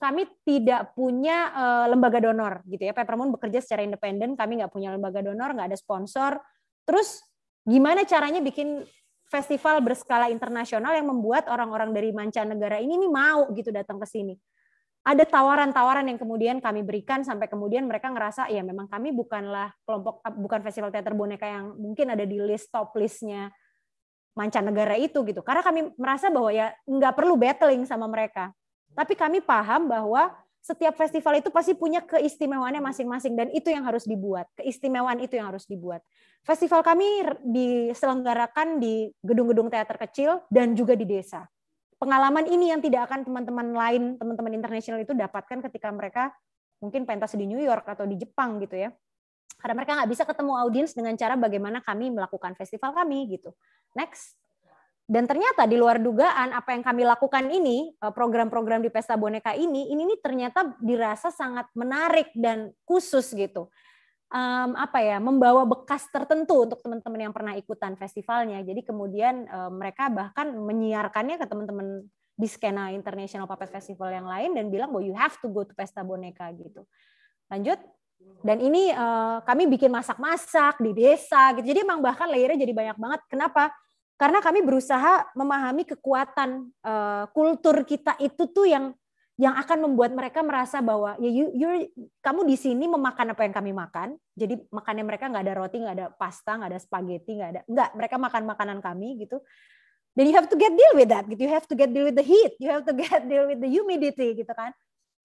kami tidak punya uh, lembaga donor gitu ya. Peppermoon bekerja secara independen, kami nggak punya lembaga donor, nggak ada sponsor. Terus gimana caranya bikin festival berskala internasional yang membuat orang-orang dari mancanegara ini nih mau gitu datang ke sini ada tawaran-tawaran yang kemudian kami berikan sampai kemudian mereka ngerasa ya memang kami bukanlah kelompok bukan festival teater boneka yang mungkin ada di list top listnya mancanegara itu gitu karena kami merasa bahwa ya nggak perlu battling sama mereka tapi kami paham bahwa setiap festival itu pasti punya keistimewaannya masing-masing dan itu yang harus dibuat keistimewaan itu yang harus dibuat festival kami diselenggarakan di gedung-gedung teater kecil dan juga di desa pengalaman ini yang tidak akan teman-teman lain, teman-teman internasional itu dapatkan ketika mereka mungkin pentas di New York atau di Jepang gitu ya. Karena mereka nggak bisa ketemu audiens dengan cara bagaimana kami melakukan festival kami gitu. Next. Dan ternyata di luar dugaan apa yang kami lakukan ini, eh, program-program di Pesta Boneka ini, ini nih ternyata dirasa sangat menarik dan khusus gitu um, apa ya membawa bekas tertentu untuk teman-teman yang pernah ikutan festivalnya. Jadi kemudian um, mereka bahkan menyiarkannya ke teman-teman di skena International Puppet Festival yang lain dan bilang bahwa you have to go to Pesta Boneka gitu. Lanjut. Dan ini uh, kami bikin masak-masak di desa gitu. Jadi emang bahkan layernya jadi banyak banget. Kenapa? Karena kami berusaha memahami kekuatan uh, kultur kita itu tuh yang yang akan membuat mereka merasa bahwa ya you, you're, kamu di sini memakan apa yang kami makan. Jadi makannya mereka nggak ada roti, nggak ada pasta, nggak ada spaghetti, nggak ada nggak mereka makan makanan kami gitu. Then you have to get deal with that. Gitu. You have to get deal with the heat. You have to get deal with the humidity gitu kan.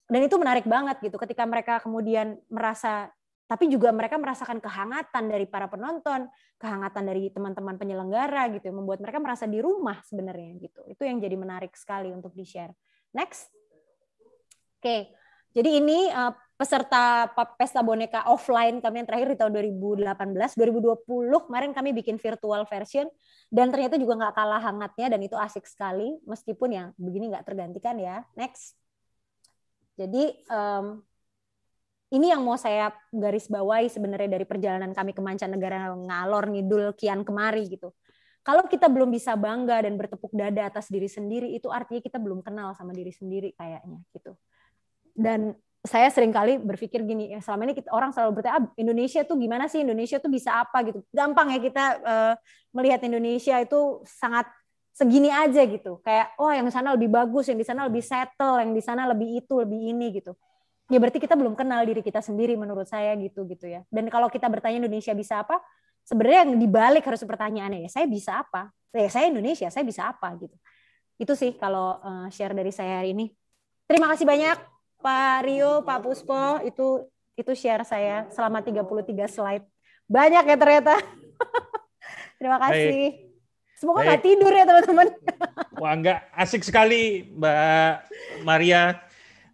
Dan itu menarik banget gitu ketika mereka kemudian merasa tapi juga mereka merasakan kehangatan dari para penonton, kehangatan dari teman-teman penyelenggara gitu, membuat mereka merasa di rumah sebenarnya gitu. Itu yang jadi menarik sekali untuk di-share. Next. Oke, jadi ini uh, peserta pesta boneka offline kami yang terakhir di tahun 2018, 2020 kemarin kami bikin virtual version dan ternyata juga nggak kalah hangatnya dan itu asik sekali meskipun yang begini nggak tergantikan ya. Next, jadi um, ini yang mau saya garis bawahi sebenarnya dari perjalanan kami ke mancanegara ngalor ngidul kian kemari gitu. Kalau kita belum bisa bangga dan bertepuk dada atas diri sendiri, itu artinya kita belum kenal sama diri sendiri kayaknya gitu dan saya sering kali berpikir gini ya selama ini kita, orang selalu bertanya ah, Indonesia tuh gimana sih Indonesia tuh bisa apa gitu gampang ya kita uh, melihat Indonesia itu sangat segini aja gitu kayak oh yang di sana lebih bagus yang di sana lebih settle yang di sana lebih itu lebih ini gitu ya berarti kita belum kenal diri kita sendiri menurut saya gitu gitu ya dan kalau kita bertanya Indonesia bisa apa sebenarnya yang dibalik harus pertanyaannya ya saya bisa apa ya saya Indonesia saya bisa apa gitu itu sih kalau uh, share dari saya hari ini terima kasih banyak Pak Rio, Pak Puspo, itu itu share saya selama 33 slide. Banyak ya ternyata. Terima kasih. Baik. Semoga nggak tidur ya teman-teman. Wah nggak asik sekali Mbak Maria.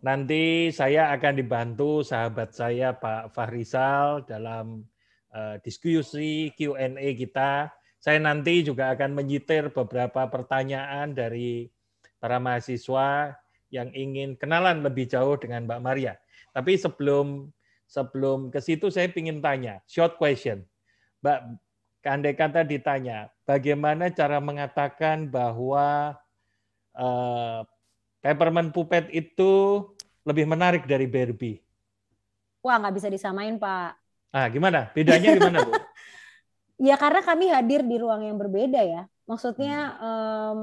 Nanti saya akan dibantu sahabat saya Pak Fahrizal dalam uh, diskusi Q&A kita. Saya nanti juga akan menyitir beberapa pertanyaan dari para mahasiswa yang ingin kenalan lebih jauh dengan Mbak Maria. Tapi sebelum sebelum ke situ saya ingin tanya, short question. Mbak, andai kata ditanya, bagaimana cara mengatakan bahwa uh, peppermint pupet itu lebih menarik dari Barbie? Wah, nggak bisa disamain, Pak. Ah, gimana? Bedanya gimana, Bu? ya, karena kami hadir di ruang yang berbeda ya. Maksudnya hmm. um,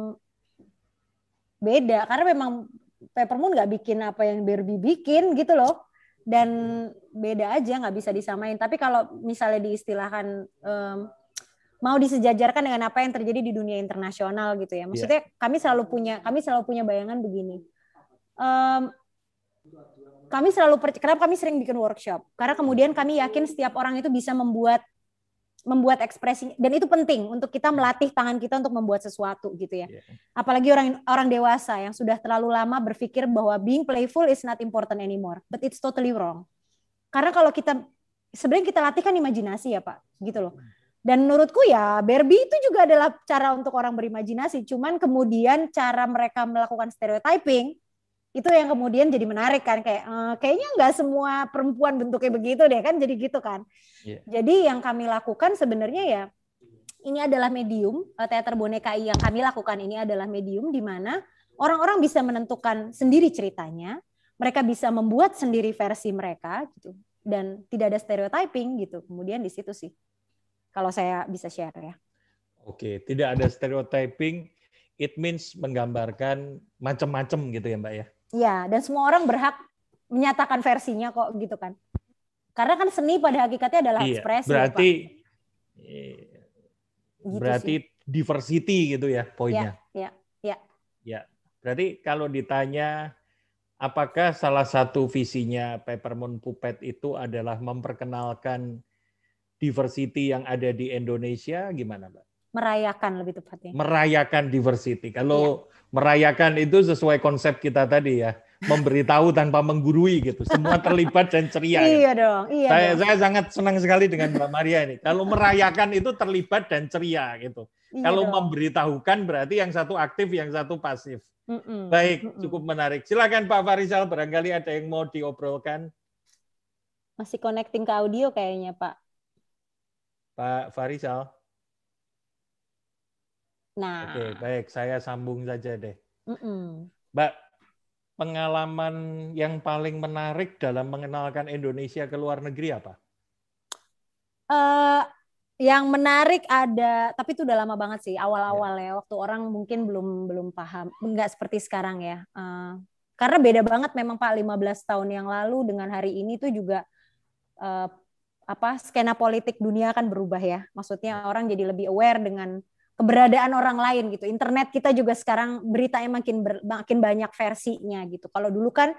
beda, karena memang Peppermoon nggak bikin apa yang Barbie bikin gitu loh dan beda aja nggak bisa disamain tapi kalau misalnya diistilahkan um, mau disejajarkan dengan apa yang terjadi di dunia internasional gitu ya maksudnya yeah. kami selalu punya kami selalu punya bayangan begini um, kami selalu kenapa kami sering bikin workshop karena kemudian kami yakin setiap orang itu bisa membuat membuat ekspresi dan itu penting untuk kita melatih tangan kita untuk membuat sesuatu gitu ya. Apalagi orang orang dewasa yang sudah terlalu lama berpikir bahwa being playful is not important anymore, but it's totally wrong. Karena kalau kita sebenarnya kita latihkan imajinasi ya, Pak, gitu loh. Dan menurutku ya Barbie itu juga adalah cara untuk orang berimajinasi, cuman kemudian cara mereka melakukan stereotyping itu yang kemudian jadi menarik kan kayak eh, kayaknya nggak semua perempuan bentuknya begitu deh kan jadi gitu kan yeah. jadi yang kami lakukan sebenarnya ya ini adalah medium eh, teater boneka yang kami lakukan ini adalah medium di mana orang-orang bisa menentukan sendiri ceritanya mereka bisa membuat sendiri versi mereka gitu dan tidak ada stereotyping gitu kemudian di situ sih kalau saya bisa share ya oke tidak ada stereotyping it means menggambarkan macam-macam gitu ya mbak ya ya dan semua orang berhak menyatakan versinya kok gitu kan karena kan seni pada hakikatnya adalah iya, ekspresi berarti ya, berarti gitu diversity gitu ya poinnya Iya, iya. ya ya berarti kalau ditanya apakah salah satu visinya Peppermint Puppet itu adalah memperkenalkan diversity yang ada di Indonesia gimana mbak merayakan lebih tepatnya merayakan diversity kalau iya merayakan itu sesuai konsep kita tadi ya memberitahu tanpa menggurui gitu semua terlibat dan ceria iya gitu. dong iya saya, dong. saya sangat senang sekali dengan Mbak Maria ini kalau merayakan itu terlibat dan ceria gitu iya kalau dong. memberitahukan berarti yang satu aktif yang satu pasif Mm-mm. baik Mm-mm. cukup menarik silakan Pak Farisal barangkali ada yang mau diobrolkan masih connecting ke audio kayaknya Pak Pak Farisal Nah, oke okay, baik, saya sambung saja deh. Mm-mm. Mbak, pengalaman yang paling menarik dalam mengenalkan Indonesia ke luar negeri apa? Uh, yang menarik ada, tapi itu udah lama banget sih awal-awal ya. ya waktu orang mungkin belum belum paham, nggak seperti sekarang ya. Uh, karena beda banget memang Pak 15 tahun yang lalu dengan hari ini itu juga uh, apa skena politik dunia kan berubah ya. Maksudnya orang jadi lebih aware dengan keberadaan orang lain gitu. Internet kita juga sekarang beritanya makin ber, makin banyak versinya gitu. Kalau dulu kan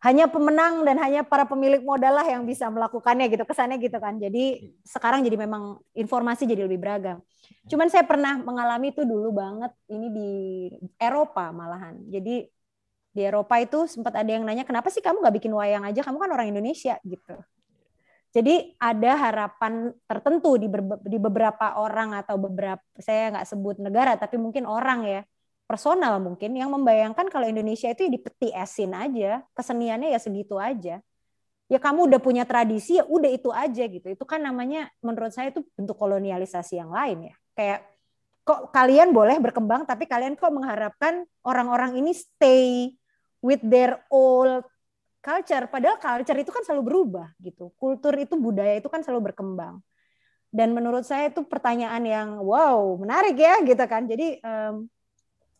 hanya pemenang dan hanya para pemilik modal lah yang bisa melakukannya gitu. Kesannya gitu kan. Jadi sekarang jadi memang informasi jadi lebih beragam. Cuman saya pernah mengalami itu dulu banget ini di Eropa malahan. Jadi di Eropa itu sempat ada yang nanya kenapa sih kamu nggak bikin wayang aja kamu kan orang Indonesia gitu jadi ada harapan tertentu di, di beberapa orang atau beberapa saya nggak sebut negara tapi mungkin orang ya personal mungkin yang membayangkan kalau Indonesia itu ya dipeti esin aja keseniannya ya segitu aja ya kamu udah punya tradisi ya udah itu aja gitu itu kan namanya menurut saya itu bentuk kolonialisasi yang lain ya kayak kok kalian boleh berkembang tapi kalian kok mengharapkan orang-orang ini stay with their old culture padahal culture itu kan selalu berubah gitu kultur itu budaya itu kan selalu berkembang dan menurut saya itu pertanyaan yang wow menarik ya gitu kan jadi um,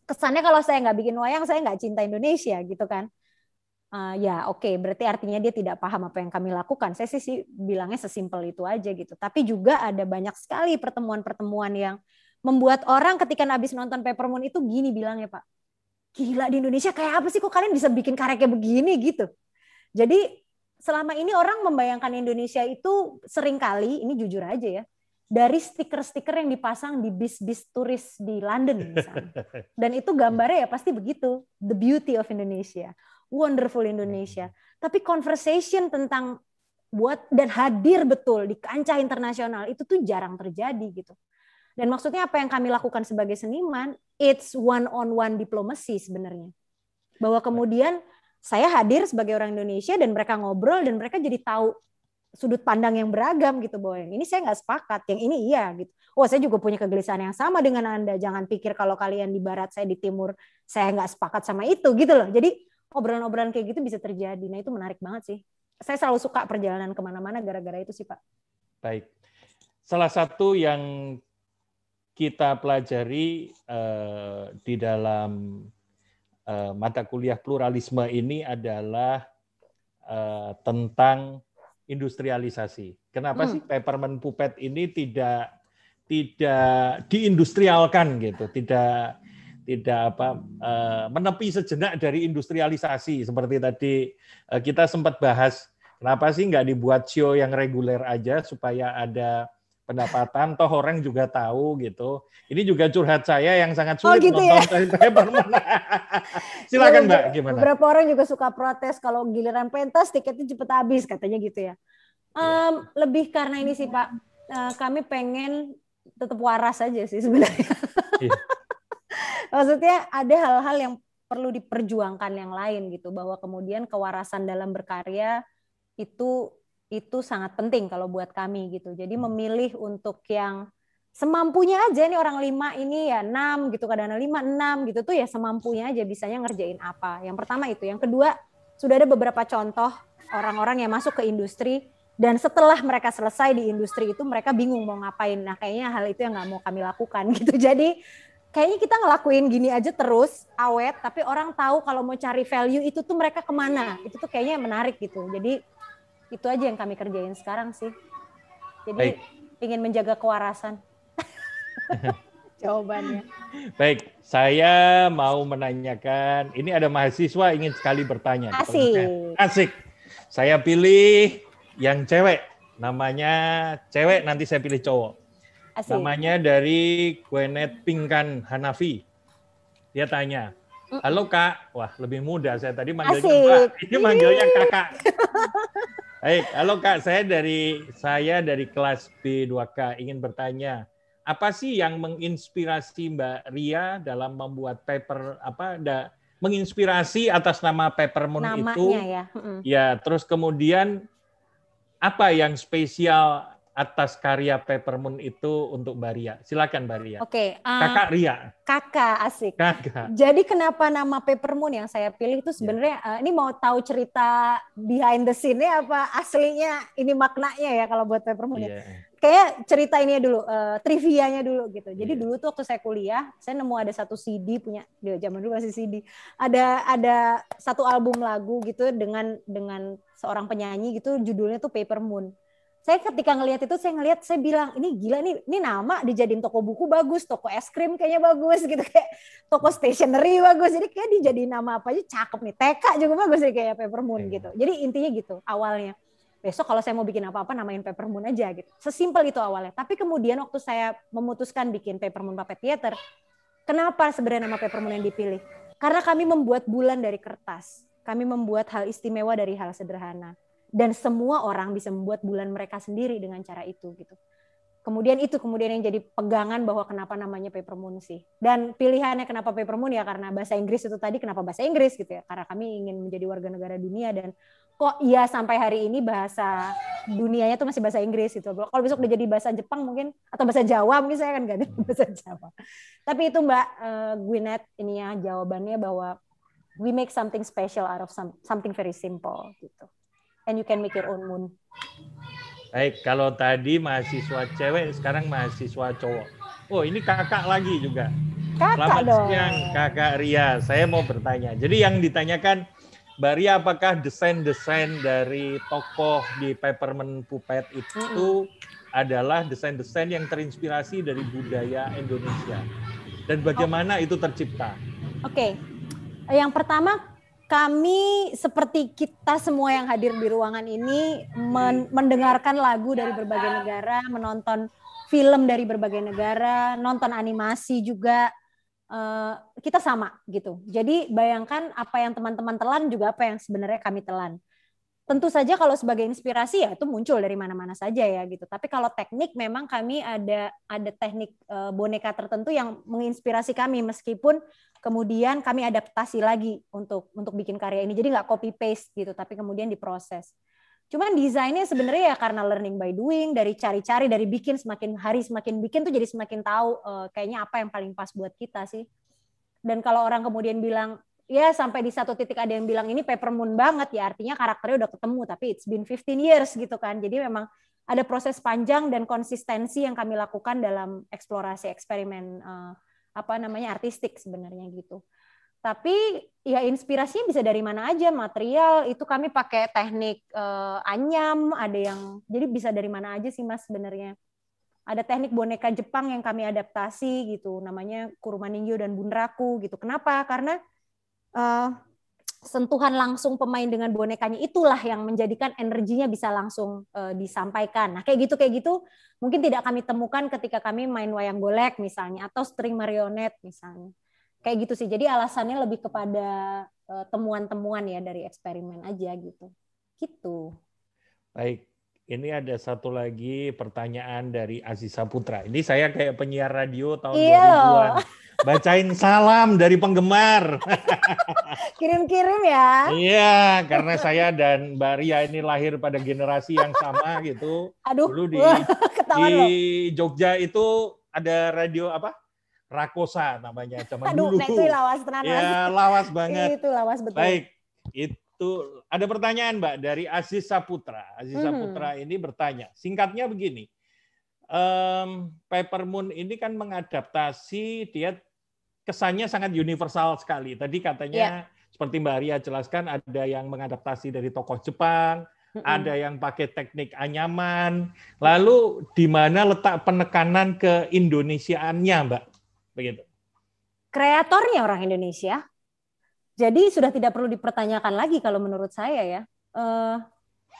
kesannya kalau saya nggak bikin wayang saya nggak cinta Indonesia gitu kan uh, ya oke okay, berarti artinya dia tidak paham apa yang kami lakukan saya sih, sih bilangnya sesimpel itu aja gitu tapi juga ada banyak sekali pertemuan-pertemuan yang membuat orang ketika habis nonton Moon itu gini bilangnya pak gila di Indonesia kayak apa sih kok kalian bisa bikin karya kayak begini gitu jadi selama ini orang membayangkan Indonesia itu seringkali, ini jujur aja ya, dari stiker-stiker yang dipasang di bis-bis turis di London misalnya. Dan itu gambarnya ya pasti begitu. The beauty of Indonesia. Wonderful Indonesia. Hmm. Tapi conversation tentang buat dan hadir betul di kancah internasional itu tuh jarang terjadi gitu. Dan maksudnya apa yang kami lakukan sebagai seniman, it's one on one diplomacy sebenarnya. Bahwa kemudian saya hadir sebagai orang Indonesia dan mereka ngobrol dan mereka jadi tahu sudut pandang yang beragam gitu bahwa yang ini saya nggak sepakat, yang ini iya gitu. Oh saya juga punya kegelisahan yang sama dengan anda. Jangan pikir kalau kalian di barat saya di timur saya nggak sepakat sama itu gitu loh. Jadi obrolan-obrolan kayak gitu bisa terjadi. Nah itu menarik banget sih. Saya selalu suka perjalanan kemana-mana gara-gara itu sih pak. Baik. Salah satu yang kita pelajari uh, di dalam Eh, mata kuliah pluralisme ini adalah eh, tentang industrialisasi. Kenapa hmm. sih paperman pupet ini tidak tidak diindustrialkan gitu, tidak tidak apa eh, menepi sejenak dari industrialisasi seperti tadi kita sempat bahas kenapa sih nggak dibuat show yang reguler aja supaya ada pendapatan toh orang juga tahu gitu. Ini juga curhat saya yang sangat oh, sulit oh, gitu ya? nonton ya? Silakan iya, Mbak, iya. gimana? Beberapa orang juga suka protes kalau giliran pentas tiketnya cepet habis katanya gitu ya. Um, iya. yeah. lebih karena ini sih Pak, uh, kami pengen tetap waras aja sih sebenarnya. Yeah. Maksudnya ada hal-hal yang perlu diperjuangkan yang lain gitu bahwa kemudian kewarasan dalam berkarya itu itu sangat penting kalau buat kami gitu. Jadi hmm. memilih untuk yang semampunya aja nih orang lima ini ya enam gitu kadang lima enam gitu tuh ya semampunya aja bisanya ngerjain apa. Yang pertama itu, yang kedua sudah ada beberapa contoh orang-orang yang masuk ke industri dan setelah mereka selesai di industri itu mereka bingung mau ngapain. Nah kayaknya hal itu yang nggak mau kami lakukan gitu. Jadi kayaknya kita ngelakuin gini aja terus awet tapi orang tahu kalau mau cari value itu tuh mereka kemana itu tuh kayaknya menarik gitu jadi itu aja yang kami kerjain sekarang sih. Jadi Baik. ingin menjaga kewarasan. Jawabannya. Baik, saya mau menanyakan, ini ada mahasiswa ingin sekali bertanya. Asik. Asik. Saya pilih yang cewek. Namanya cewek, nanti saya pilih cowok. Asik. Namanya dari Gwyneth Pingkan Hanafi. Dia tanya, Halo kak, wah lebih muda saya tadi manggilnya kak. ini manggilnya kakak. Baik, halo Kak, saya dari saya dari kelas B2K ingin bertanya, apa sih yang menginspirasi Mbak Ria dalam membuat paper apa da, menginspirasi atas nama Paper Moon Namanya itu? Ya. ya, terus kemudian apa yang spesial atas karya Paper Moon itu untuk Baria, Silakan Baria. Oke. Okay, eh, um, kakak Ria. Kakak asik. Kakak. Jadi kenapa nama Paper Moon yang saya pilih itu sebenarnya yeah. Ya. uh, ini mau tahu cerita behind the scene apa aslinya ini maknanya ya kalau buat Peppermint yeah. ya. Iya. Kayak cerita ini dulu, uh, trivianya dulu gitu. Jadi yeah. dulu tuh waktu saya kuliah, saya nemu ada satu CD punya dia zaman dulu masih CD. Ada ada satu album lagu gitu dengan dengan seorang penyanyi gitu judulnya tuh Paper Moon saya ketika ngelihat itu saya ngelihat saya bilang ini gila nih ini nama dijadiin toko buku bagus toko es krim kayaknya bagus gitu kayak toko stationery bagus jadi kayak dijadiin nama apa aja cakep nih TK juga bagus sih kayak Peppermoon yeah. gitu jadi intinya gitu awalnya besok kalau saya mau bikin apa-apa namain Peppermoon aja gitu sesimpel itu awalnya tapi kemudian waktu saya memutuskan bikin Peppermoon Puppet Theater kenapa sebenarnya nama Peppermoon yang dipilih karena kami membuat bulan dari kertas kami membuat hal istimewa dari hal sederhana dan semua orang bisa membuat bulan mereka sendiri dengan cara itu gitu. Kemudian itu kemudian yang jadi pegangan bahwa kenapa namanya paper moon sih. Dan pilihannya kenapa paper moon ya karena bahasa Inggris itu tadi kenapa bahasa Inggris gitu ya. Karena kami ingin menjadi warga negara dunia dan kok ya sampai hari ini bahasa dunianya tuh masih bahasa Inggris gitu. Kalau besok udah jadi bahasa Jepang mungkin atau bahasa Jawa mungkin saya akan ganti bahasa Jawa. Tapi itu Mbak uh, Gwyneth ini ya jawabannya bahwa we make something special out of some, something very simple gitu and you can make your own moon. Baik, kalau tadi mahasiswa cewek, sekarang mahasiswa cowok. Oh, ini kakak lagi juga. Kakak Selamat dong. siang, kakak Ria. Saya mau bertanya. Jadi yang ditanyakan, Mbak Ria, apakah desain-desain dari tokoh di Peppermint Puppet itu mm -hmm. adalah desain-desain yang terinspirasi dari budaya Indonesia? Dan bagaimana oh. itu tercipta? Oke, okay. yang pertama kami seperti kita semua yang hadir di ruangan ini men mendengarkan lagu dari berbagai negara, menonton film dari berbagai negara, nonton animasi juga uh, kita sama gitu. Jadi bayangkan apa yang teman-teman telan juga apa yang sebenarnya kami telan tentu saja kalau sebagai inspirasi ya itu muncul dari mana-mana saja ya gitu. Tapi kalau teknik memang kami ada ada teknik eh, boneka tertentu yang menginspirasi kami meskipun kemudian kami adaptasi lagi untuk untuk bikin karya ini. Jadi nggak copy paste gitu, tapi kemudian diproses. Cuman desainnya sebenarnya ya karena learning by doing, dari cari-cari, dari bikin semakin hari semakin bikin tuh jadi semakin tahu eh, kayaknya apa yang paling pas buat kita sih. Dan kalau orang kemudian bilang ya sampai di satu titik ada yang bilang ini moon banget ya artinya karakternya udah ketemu tapi it's been 15 years gitu kan jadi memang ada proses panjang dan konsistensi yang kami lakukan dalam eksplorasi eksperimen uh, apa namanya artistik sebenarnya gitu tapi ya inspirasinya bisa dari mana aja material itu kami pakai teknik uh, anyam ada yang jadi bisa dari mana aja sih mas sebenarnya ada teknik boneka Jepang yang kami adaptasi gitu namanya kuruma dan bunraku gitu kenapa karena uh, sentuhan langsung pemain dengan bonekanya itulah yang menjadikan energinya bisa langsung uh, disampaikan. Nah, kayak gitu kayak gitu mungkin tidak kami temukan ketika kami main wayang golek misalnya atau string marionet misalnya. Kayak gitu sih. Jadi alasannya lebih kepada eh, temuan-temuan ya dari eksperimen aja gitu. Gitu. Baik. Ini ada satu lagi pertanyaan dari Aziza Putra. Ini saya kayak penyiar radio tahun Iyo. 2000-an. Bacain salam dari penggemar. Kirim-kirim ya. Iya, karena saya dan Mbak Ria ini lahir pada generasi yang sama gitu. Aduh, dulu di, di Jogja itu ada radio apa? Rakosa namanya Cuma Aduh, dulu. Itu lawas tenang Ya, lawas banget. Itu lawas betul. Baik, itu ada pertanyaan Mbak dari Aziz Saputra. Aziz hmm. Saputra ini bertanya, singkatnya begini. Um, Peppermoon ini kan mengadaptasi dia kesannya sangat universal sekali. Tadi katanya yeah. seperti Mbak Ria jelaskan ada yang mengadaptasi dari tokoh Jepang, mm-hmm. ada yang pakai teknik anyaman. Lalu di mana letak penekanan ke Indonesiaannya, Mbak? Begitu. Kreatornya orang Indonesia. Jadi sudah tidak perlu dipertanyakan lagi kalau menurut saya ya. Uh,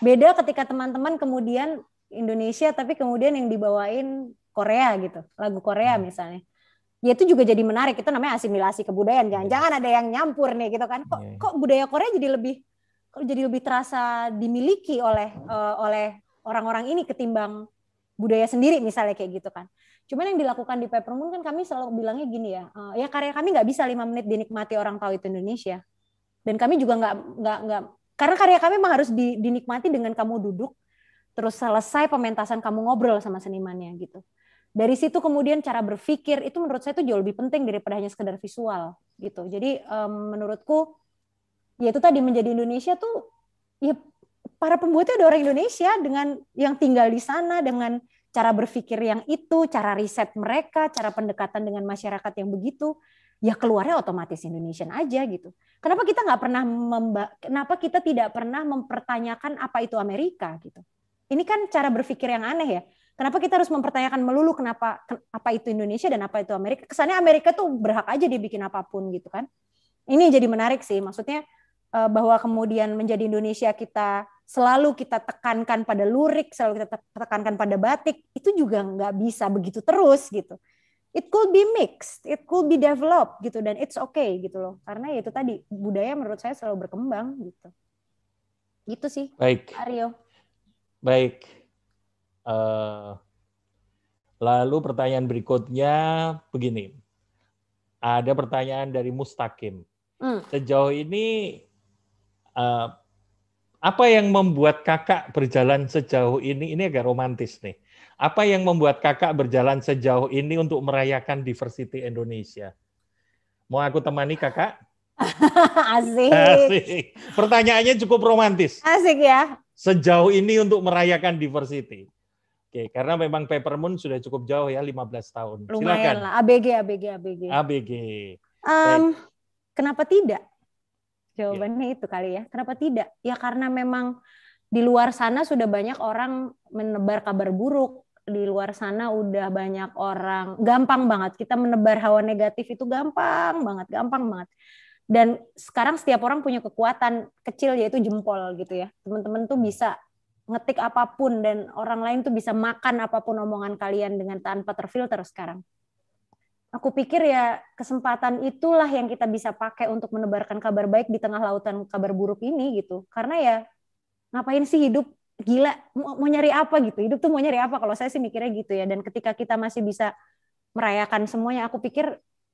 beda ketika teman-teman kemudian Indonesia tapi kemudian yang dibawain Korea gitu, lagu Korea hmm. misalnya ya itu juga jadi menarik itu namanya asimilasi kebudayaan jangan-jangan iya. ada yang nyampur nih gitu kan kok iya, iya. kok budaya Korea jadi lebih kok jadi lebih terasa dimiliki oleh uh, oleh orang-orang ini ketimbang budaya sendiri misalnya kayak gitu kan cuman yang dilakukan di papermoon kan kami selalu bilangnya gini ya uh, ya karya kami nggak bisa lima menit dinikmati orang tahu itu Indonesia dan kami juga nggak nggak nggak karena karya kami memang harus dinikmati dengan kamu duduk terus selesai pementasan kamu ngobrol sama senimannya gitu dari situ kemudian cara berpikir itu menurut saya itu jauh lebih penting daripada hanya sekedar visual gitu jadi um, menurutku ya itu tadi menjadi Indonesia tuh ya para pembuatnya ada orang Indonesia dengan yang tinggal di sana dengan cara berpikir yang itu cara riset mereka cara pendekatan dengan masyarakat yang begitu ya keluarnya otomatis Indonesian aja gitu. Kenapa kita nggak pernah memba kenapa kita tidak pernah mempertanyakan apa itu Amerika gitu? Ini kan cara berpikir yang aneh ya. Kenapa kita harus mempertanyakan melulu kenapa apa itu Indonesia dan apa itu Amerika? Kesannya Amerika tuh berhak aja dia bikin apapun gitu kan. Ini jadi menarik sih. Maksudnya eh, bahwa kemudian menjadi Indonesia kita selalu kita tekankan pada lurik, selalu kita tekankan pada batik, itu juga nggak bisa begitu terus gitu. It could be mixed, it could be developed gitu dan it's okay gitu loh. Karena ya itu tadi budaya menurut saya selalu berkembang gitu. Gitu sih. Baik. Ario. Baik. Eh, lalu pertanyaan berikutnya begini. Ada pertanyaan dari Mustakim. Hmm. Sejauh ini eh, apa yang membuat kakak berjalan sejauh ini? Ini agak romantis nih. Apa yang membuat kakak berjalan sejauh ini untuk merayakan diversity Indonesia? Mau aku temani kakak? Asik. Asik. Pertanyaannya cukup romantis. Asik ya. Sejauh ini untuk merayakan diversity. Oke, karena memang Peppermint sudah cukup jauh ya, 15 tahun. Lumayan Silakan. lah, ABG, ABG, ABG. ABG. Um, kenapa tidak? Jawabannya yeah. itu kali ya. Kenapa tidak? Ya karena memang di luar sana sudah banyak orang menebar kabar buruk. Di luar sana udah banyak orang, gampang banget. Kita menebar hawa negatif itu gampang banget, gampang banget dan sekarang setiap orang punya kekuatan kecil yaitu jempol gitu ya teman-teman tuh hmm. bisa ngetik apapun dan orang lain tuh bisa makan apapun omongan kalian dengan tanpa terfilter sekarang. Aku pikir ya kesempatan itulah yang kita bisa pakai untuk menebarkan kabar baik di tengah lautan kabar buruk ini gitu. Karena ya ngapain sih hidup gila mau, nyari apa gitu. Hidup tuh mau nyari apa kalau saya sih mikirnya gitu ya dan ketika kita masih bisa merayakan semuanya aku pikir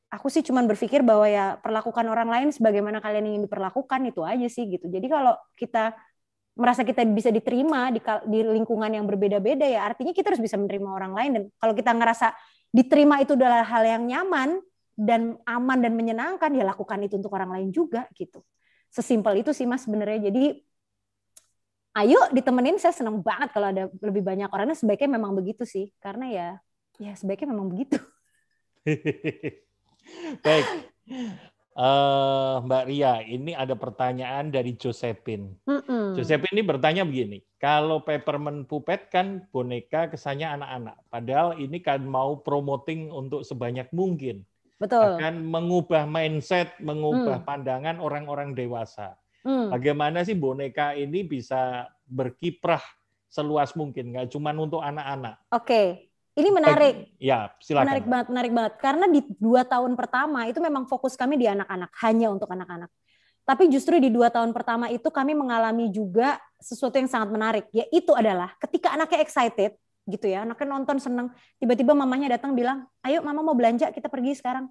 aku sih cuman berpikir bahwa ya perlakukan orang lain sebagaimana kalian ingin diperlakukan itu aja sih gitu. Jadi kalau kita merasa kita bisa diterima di, di lingkungan yang berbeda-beda ya artinya kita harus bisa menerima orang lain dan kalau kita ngerasa diterima itu adalah hal yang nyaman dan aman dan menyenangkan ya lakukan itu untuk orang lain juga gitu sesimpel itu sih mas sebenarnya jadi ayo ditemenin saya senang banget kalau ada lebih banyak orangnya sebaiknya memang begitu sih karena ya ya sebaiknya memang begitu baik Uh, Mbak Ria, ini ada pertanyaan dari Josephine. Mm-mm. Josephine ini bertanya begini, kalau Peppermint pupet kan boneka kesannya anak-anak, padahal ini kan mau promoting untuk sebanyak mungkin. Betul. Akan mengubah mindset, mengubah mm. pandangan orang-orang dewasa. Mm. Bagaimana sih boneka ini bisa berkiprah seluas mungkin, nggak cuma untuk anak-anak. Oke. Okay. Ini menarik. Ya, silakan. Menarik banget, menarik banget. Karena di dua tahun pertama itu memang fokus kami di anak-anak, hanya untuk anak-anak. Tapi justru di dua tahun pertama itu kami mengalami juga sesuatu yang sangat menarik, yaitu adalah ketika anaknya excited, gitu ya, anaknya nonton seneng, tiba-tiba mamanya datang bilang, ayo mama mau belanja, kita pergi sekarang.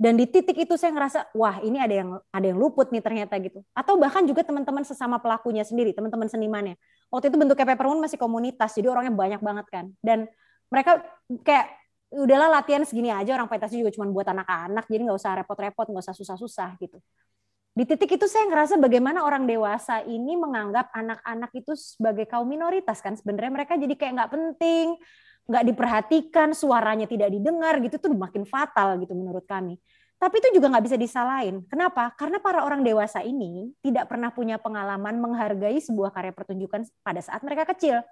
Dan di titik itu saya ngerasa, wah ini ada yang ada yang luput nih ternyata gitu. Atau bahkan juga teman-teman sesama pelakunya sendiri, teman-teman senimannya waktu itu bentuknya moon masih komunitas, jadi orangnya banyak banget kan. Dan mereka kayak udahlah latihan segini aja orang pentasnya juga cuma buat anak-anak, jadi nggak usah repot-repot, nggak usah susah-susah gitu. Di titik itu saya ngerasa bagaimana orang dewasa ini menganggap anak-anak itu sebagai kaum minoritas kan sebenarnya mereka jadi kayak nggak penting, nggak diperhatikan, suaranya tidak didengar gitu tuh makin fatal gitu menurut kami. Tapi itu juga nggak bisa disalahin. Kenapa? Karena para orang dewasa ini tidak pernah punya pengalaman menghargai sebuah karya pertunjukan pada saat mereka kecil.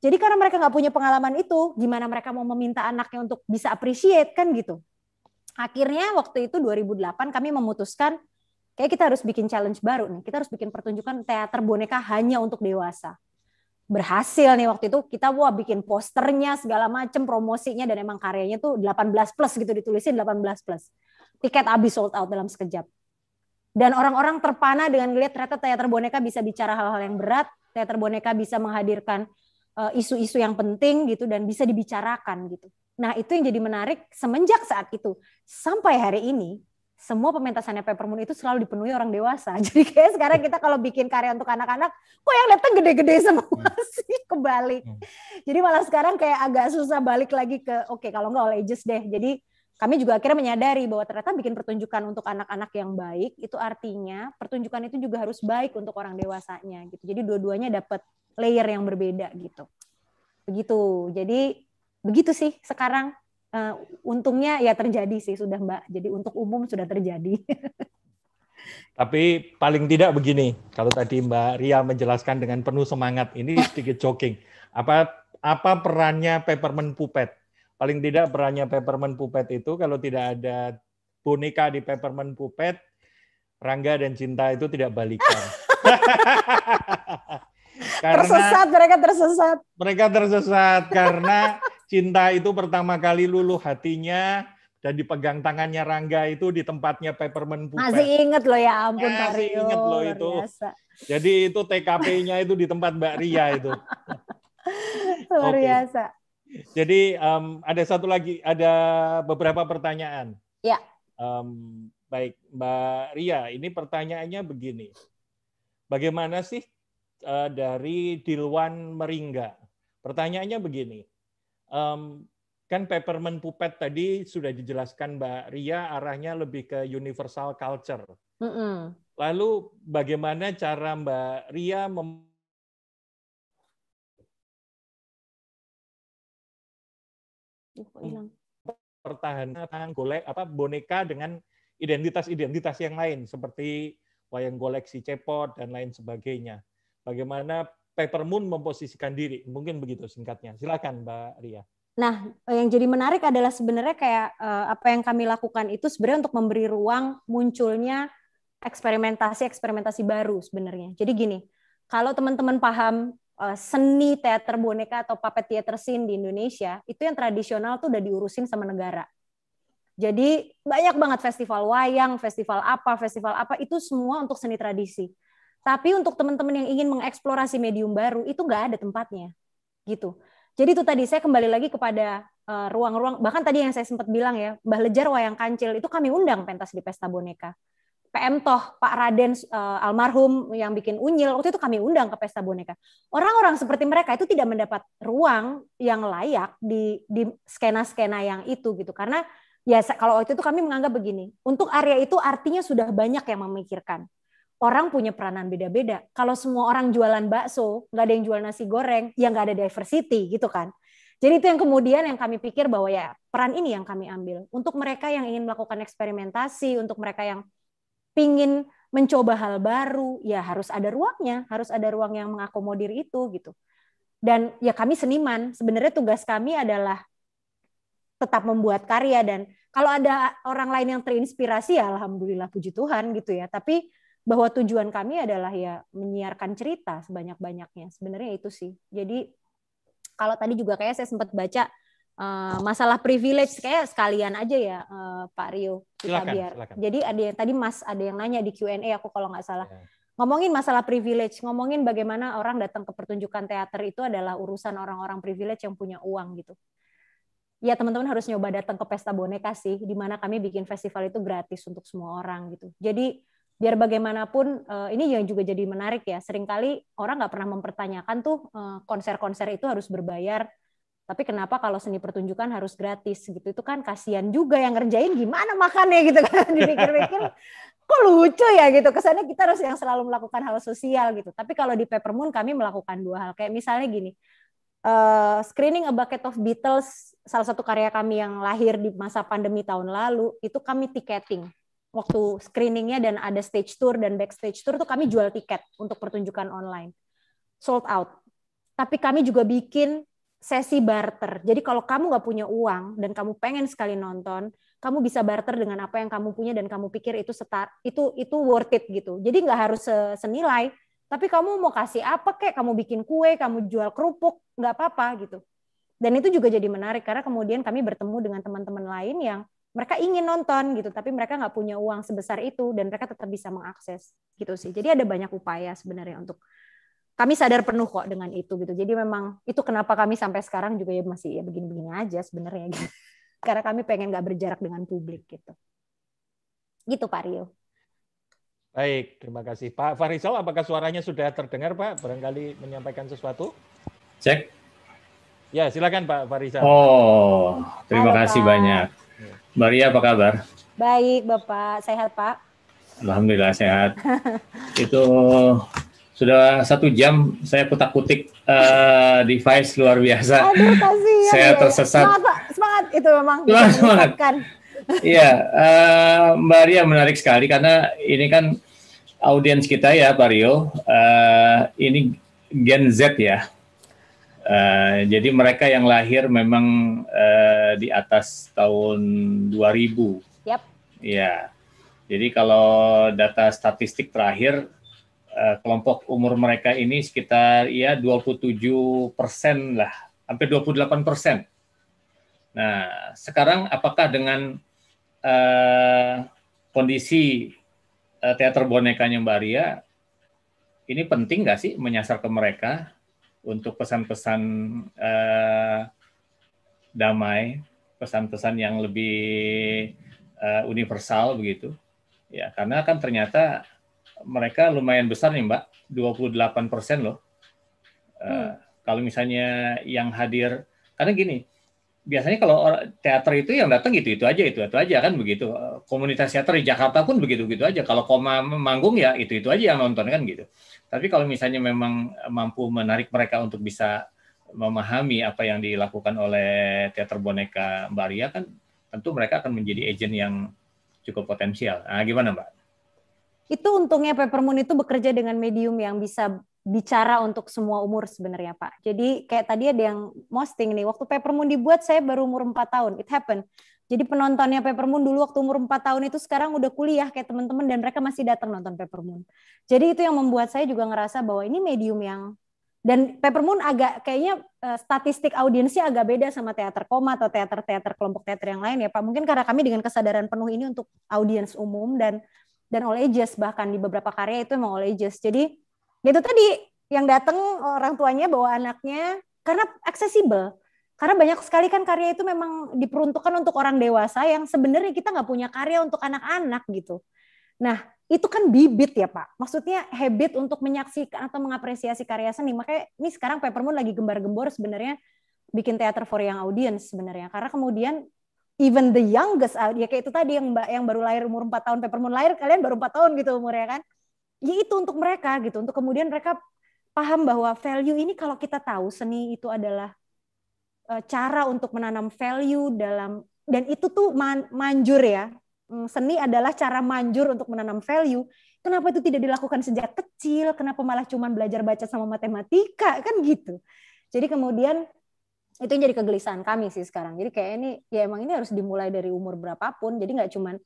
Jadi karena mereka nggak punya pengalaman itu, gimana mereka mau meminta anaknya untuk bisa appreciate kan gitu. Akhirnya waktu itu 2008 kami memutuskan kayak kita harus bikin challenge baru nih. Kita harus bikin pertunjukan teater boneka hanya untuk dewasa berhasil nih waktu itu kita wah bikin posternya segala macam promosinya dan emang karyanya tuh 18 plus gitu ditulisin 18 plus tiket habis sold out dalam sekejap. Dan orang-orang terpana dengan melihat ternyata teater boneka bisa bicara hal-hal yang berat, teater boneka bisa menghadirkan eh, isu-isu yang penting gitu dan bisa dibicarakan gitu. Nah itu yang jadi menarik semenjak saat itu sampai hari ini semua pementasan pementasannya permun itu selalu dipenuhi orang dewasa. Jadi kayak sekarang kita kalau bikin karya untuk anak-anak, kok yang datang gede-gede semua hmm. sih kebalik. Hmm. Jadi malah sekarang kayak agak susah balik lagi ke oke okay, kalau nggak all ages deh. Jadi kami juga akhirnya menyadari bahwa ternyata bikin pertunjukan untuk anak-anak yang baik itu artinya pertunjukan itu juga harus baik untuk orang dewasanya gitu. Jadi dua-duanya dapat layer yang berbeda gitu. Begitu. Jadi begitu sih sekarang uh, untungnya ya terjadi sih sudah Mbak. Jadi untuk umum sudah terjadi. Tapi paling tidak begini, kalau tadi Mbak Ria menjelaskan dengan penuh semangat, ini sedikit joking. Apa apa perannya Peppermint Pupet paling tidak perannya Peppermint pupet itu kalau tidak ada boneka di Peppermint pupet, Rangga dan Cinta itu tidak balikan. karena tersesat mereka tersesat. Mereka tersesat karena Cinta itu pertama kali luluh hatinya dan dipegang tangannya Rangga itu di tempatnya Peppermint pupet. Masih inget loh ya ampun Masih inget loh itu. Jadi itu TKP-nya itu di tempat Mbak Ria itu. Luar biasa. Jadi um, ada satu lagi, ada beberapa pertanyaan. Ya. Um, baik, Mbak Ria, ini pertanyaannya begini. Bagaimana sih uh, dari Dilwan Meringga? Pertanyaannya begini. Um, kan Peppermint Pupet tadi sudah dijelaskan Mbak Ria arahnya lebih ke universal culture. Mm -mm. Lalu bagaimana cara Mbak Ria mem Hmm. hilang. Pertahanan golek apa boneka dengan identitas-identitas yang lain seperti wayang golek si cepot dan lain sebagainya. Bagaimana Moon memposisikan diri? Mungkin begitu singkatnya. Silakan Mbak Ria. Nah, yang jadi menarik adalah sebenarnya kayak eh, apa yang kami lakukan itu sebenarnya untuk memberi ruang munculnya eksperimentasi-eksperimentasi baru sebenarnya. Jadi gini, kalau teman-teman paham Eh, seni teater boneka atau puppet theater scene di Indonesia itu yang tradisional tuh udah diurusin sama negara. Jadi banyak banget festival wayang, festival apa, festival apa itu semua untuk seni tradisi. Tapi untuk teman-teman yang ingin mengeksplorasi medium baru itu nggak ada tempatnya, gitu. Jadi itu tadi saya kembali lagi kepada eh, ruang-ruang uh, bahkan tadi yang saya sempat bilang ya Mbah Lejar Wayang Kancil itu kami undang pentas di Pesta Boneka. PM Toh, Pak Raden uh, almarhum yang bikin unyil, waktu itu kami undang ke pesta boneka. Orang-orang seperti mereka itu tidak mendapat ruang yang layak di di skena-skena yang itu gitu. Karena ya kalau waktu itu kami menganggap begini, untuk area itu artinya sudah banyak yang memikirkan. Orang punya peranan beda-beda. Kalau semua orang jualan bakso, nggak ada yang jual nasi goreng, ya nggak ada diversity gitu kan. Jadi itu yang kemudian yang kami pikir bahwa ya peran ini yang kami ambil untuk mereka yang ingin melakukan eksperimentasi, untuk mereka yang pingin mencoba hal baru, ya harus ada ruangnya, harus ada ruang yang mengakomodir itu gitu. Dan ya kami seniman, sebenarnya tugas kami adalah tetap membuat karya dan kalau ada orang lain yang terinspirasi ya alhamdulillah puji Tuhan gitu ya. Tapi bahwa tujuan kami adalah ya menyiarkan cerita sebanyak-banyaknya. Sebenarnya itu sih. Jadi kalau tadi juga kayak saya sempat baca Eh, masalah privilege kayak sekalian aja ya uh, Pak Rio kita silakan, biar. Silakan. Jadi ada yang tadi Mas ada yang nanya di Q&A aku kalau nggak salah. Ya. Ngomongin masalah privilege, ngomongin bagaimana orang datang ke pertunjukan teater itu adalah urusan orang-orang privilege yang punya uang gitu. Ya teman-teman harus nyoba datang ke pesta boneka sih, di mana kami bikin festival itu gratis untuk semua orang gitu. Jadi biar bagaimanapun eh, ini yang juga jadi menarik ya. Seringkali orang nggak pernah mempertanyakan tuh konser-konser itu harus berbayar tapi kenapa kalau seni pertunjukan harus gratis gitu itu kan kasihan juga yang ngerjain gimana makannya gitu kan dipikir-pikir kok lucu ya gitu kesannya kita harus yang selalu melakukan hal sosial gitu tapi kalau di Paper Moon kami melakukan dua hal kayak misalnya gini uh, screening A Bucket of Beatles salah satu karya kami yang lahir di masa pandemi tahun lalu itu kami tiketing waktu screeningnya dan ada stage tour dan backstage tour tuh kami jual tiket untuk pertunjukan online sold out tapi kami juga bikin sesi barter. Jadi kalau kamu nggak punya uang dan kamu pengen sekali nonton, kamu bisa barter dengan apa yang kamu punya dan kamu pikir itu setar, itu itu worth it gitu. Jadi nggak harus senilai, tapi kamu mau kasih apa kayak Kamu bikin kue, kamu jual kerupuk, nggak apa-apa gitu. Dan itu juga jadi menarik karena kemudian kami bertemu dengan teman-teman lain yang mereka ingin nonton gitu, tapi mereka nggak punya uang sebesar itu dan mereka tetap bisa mengakses gitu sih. Jadi ada banyak upaya sebenarnya untuk kami sadar penuh kok dengan itu gitu. Jadi memang itu kenapa kami sampai sekarang juga ya masih ya begini-begini aja sebenarnya gitu. Karena kami pengen nggak berjarak dengan publik gitu. Gitu Pak Rio. Baik, terima kasih. Pak Farisal, apakah suaranya sudah terdengar Pak? Barangkali menyampaikan sesuatu? Cek. Ya, silakan Pak Farisal. Oh, terima Halo, kasih Pak. banyak. Maria, apa kabar? Baik, Bapak. Sehat, Pak? Alhamdulillah sehat. Itu sudah satu jam saya kutak-kutik uh, device luar biasa. Aduh, kasihan, saya ya, tersesat. Semangat, semangat itu memang. Semangat. Iya, uh, Mbak Ria menarik sekali karena ini kan audiens kita ya, Pak Rio. Uh, ini Gen Z ya. Uh, jadi mereka yang lahir memang uh, di atas tahun 2000. Yap. Iya. Jadi kalau data statistik terakhir Eh, kelompok umur mereka ini sekitar ya 27 persen lah, hampir 28 persen. Nah, sekarang apakah dengan uh, kondisi uh, teater bonekanya Mbak Ria, ini penting nggak sih menyasar ke mereka untuk pesan-pesan uh, damai, pesan-pesan yang lebih uh, universal begitu? Ya, karena kan ternyata mereka lumayan besar nih Mbak, 28 persen loh. Uh, Kalau misalnya yang hadir, karena gini, biasanya kalau teater itu yang datang gitu-itu aja, itu-itu aja kan begitu. Eh, komunitas teater di Jakarta pun begitu begitu aja. Kalau koma manggung ya itu-itu aja yang nonton kan gitu. Tapi kalau misalnya memang mampu menarik mereka untuk bisa memahami apa yang dilakukan oleh teater boneka Mbak Ria kan tentu mereka akan menjadi agent yang cukup potensial. Nah, gimana Mbak? itu untungnya moon itu bekerja dengan medium yang bisa bicara untuk semua umur sebenarnya Pak. Jadi kayak tadi ada yang posting nih, waktu moon dibuat saya baru umur 4 tahun, it happen. Jadi penontonnya moon dulu waktu umur 4 tahun itu sekarang udah kuliah kayak teman-teman dan mereka masih datang nonton moon Jadi itu yang membuat saya juga ngerasa bahwa ini medium yang dan moon agak kayaknya eh, statistik audiensnya agak beda sama teater koma atau teater-teater kelompok teater yang lain ya Pak. Mungkin karena kami dengan kesadaran penuh ini untuk audiens umum dan dan all ages bahkan di beberapa karya itu emang all ages. Jadi ya itu tadi yang datang orang tuanya bawa anaknya karena aksesibel. Karena banyak sekali kan karya itu memang diperuntukkan untuk orang dewasa yang sebenarnya kita nggak punya karya untuk anak-anak gitu. Nah, itu kan bibit ya Pak. Maksudnya habit untuk menyaksikan atau mengapresiasi karya seni. Makanya ini sekarang Peppermoon lagi gembar-gembor sebenarnya bikin teater for yang audience sebenarnya. Karena kemudian even the youngest out ah, ya kayak itu tadi yang mbak yang baru lahir umur 4 tahun Peppermint lahir kalian baru 4 tahun gitu umurnya kan ya itu untuk mereka gitu untuk kemudian mereka paham bahwa value ini kalau kita tahu seni itu adalah eh, cara untuk menanam value dalam dan itu tuh man, manjur ya hmm, seni adalah cara manjur untuk menanam value kenapa itu tidak dilakukan sejak kecil kenapa malah cuma belajar baca sama matematika kan gitu jadi kemudian itu yang jadi kegelisahan kami sih sekarang. Jadi kayak ini ya emang ini harus dimulai dari umur berapapun. Jadi nggak cuman.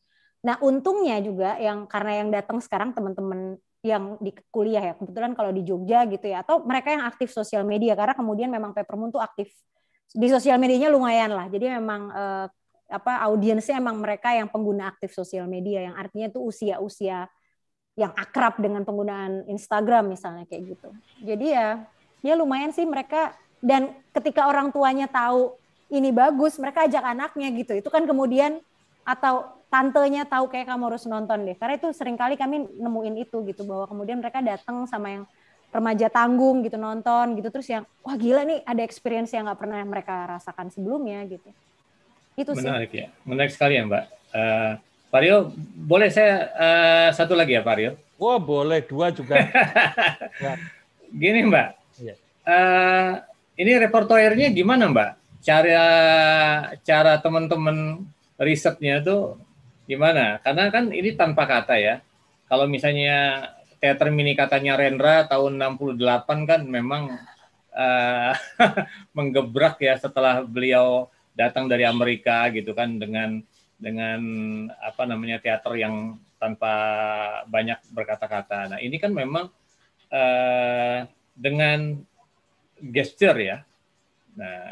Nah untungnya juga yang karena yang datang sekarang teman-teman yang di kuliah ya kebetulan kalau di Jogja gitu ya atau mereka yang aktif sosial media karena kemudian memang Peppermint tuh aktif di sosial medianya lumayan lah. Jadi memang eh, apa audiensnya emang mereka yang pengguna aktif sosial media yang artinya itu usia-usia yang akrab dengan penggunaan Instagram misalnya kayak gitu. Jadi ya ya lumayan sih mereka dan ketika orang tuanya tahu ini bagus mereka ajak anaknya gitu itu kan kemudian atau tantenya tahu kayak kamu harus nonton deh karena itu sering kali kami nemuin itu gitu bahwa kemudian mereka datang sama yang remaja tanggung gitu nonton gitu terus yang wah gila nih ada experience yang nggak pernah mereka rasakan sebelumnya gitu itu menarik ya menarik sekali ya mbak uh, eh, Vario boleh saya uh, satu lagi ya Vario oh boleh dua juga gini mbak uh, ini repertoirnya gimana Mbak? Cara cara teman-teman risetnya tuh gimana? Karena kan ini tanpa kata ya. Kalau misalnya teater mini katanya Rendra tahun 68 kan memang uh, menggebrak ya setelah beliau datang dari Amerika gitu kan dengan dengan apa namanya teater yang tanpa banyak berkata-kata. Nah ini kan memang uh, dengan gesture ya. Nah,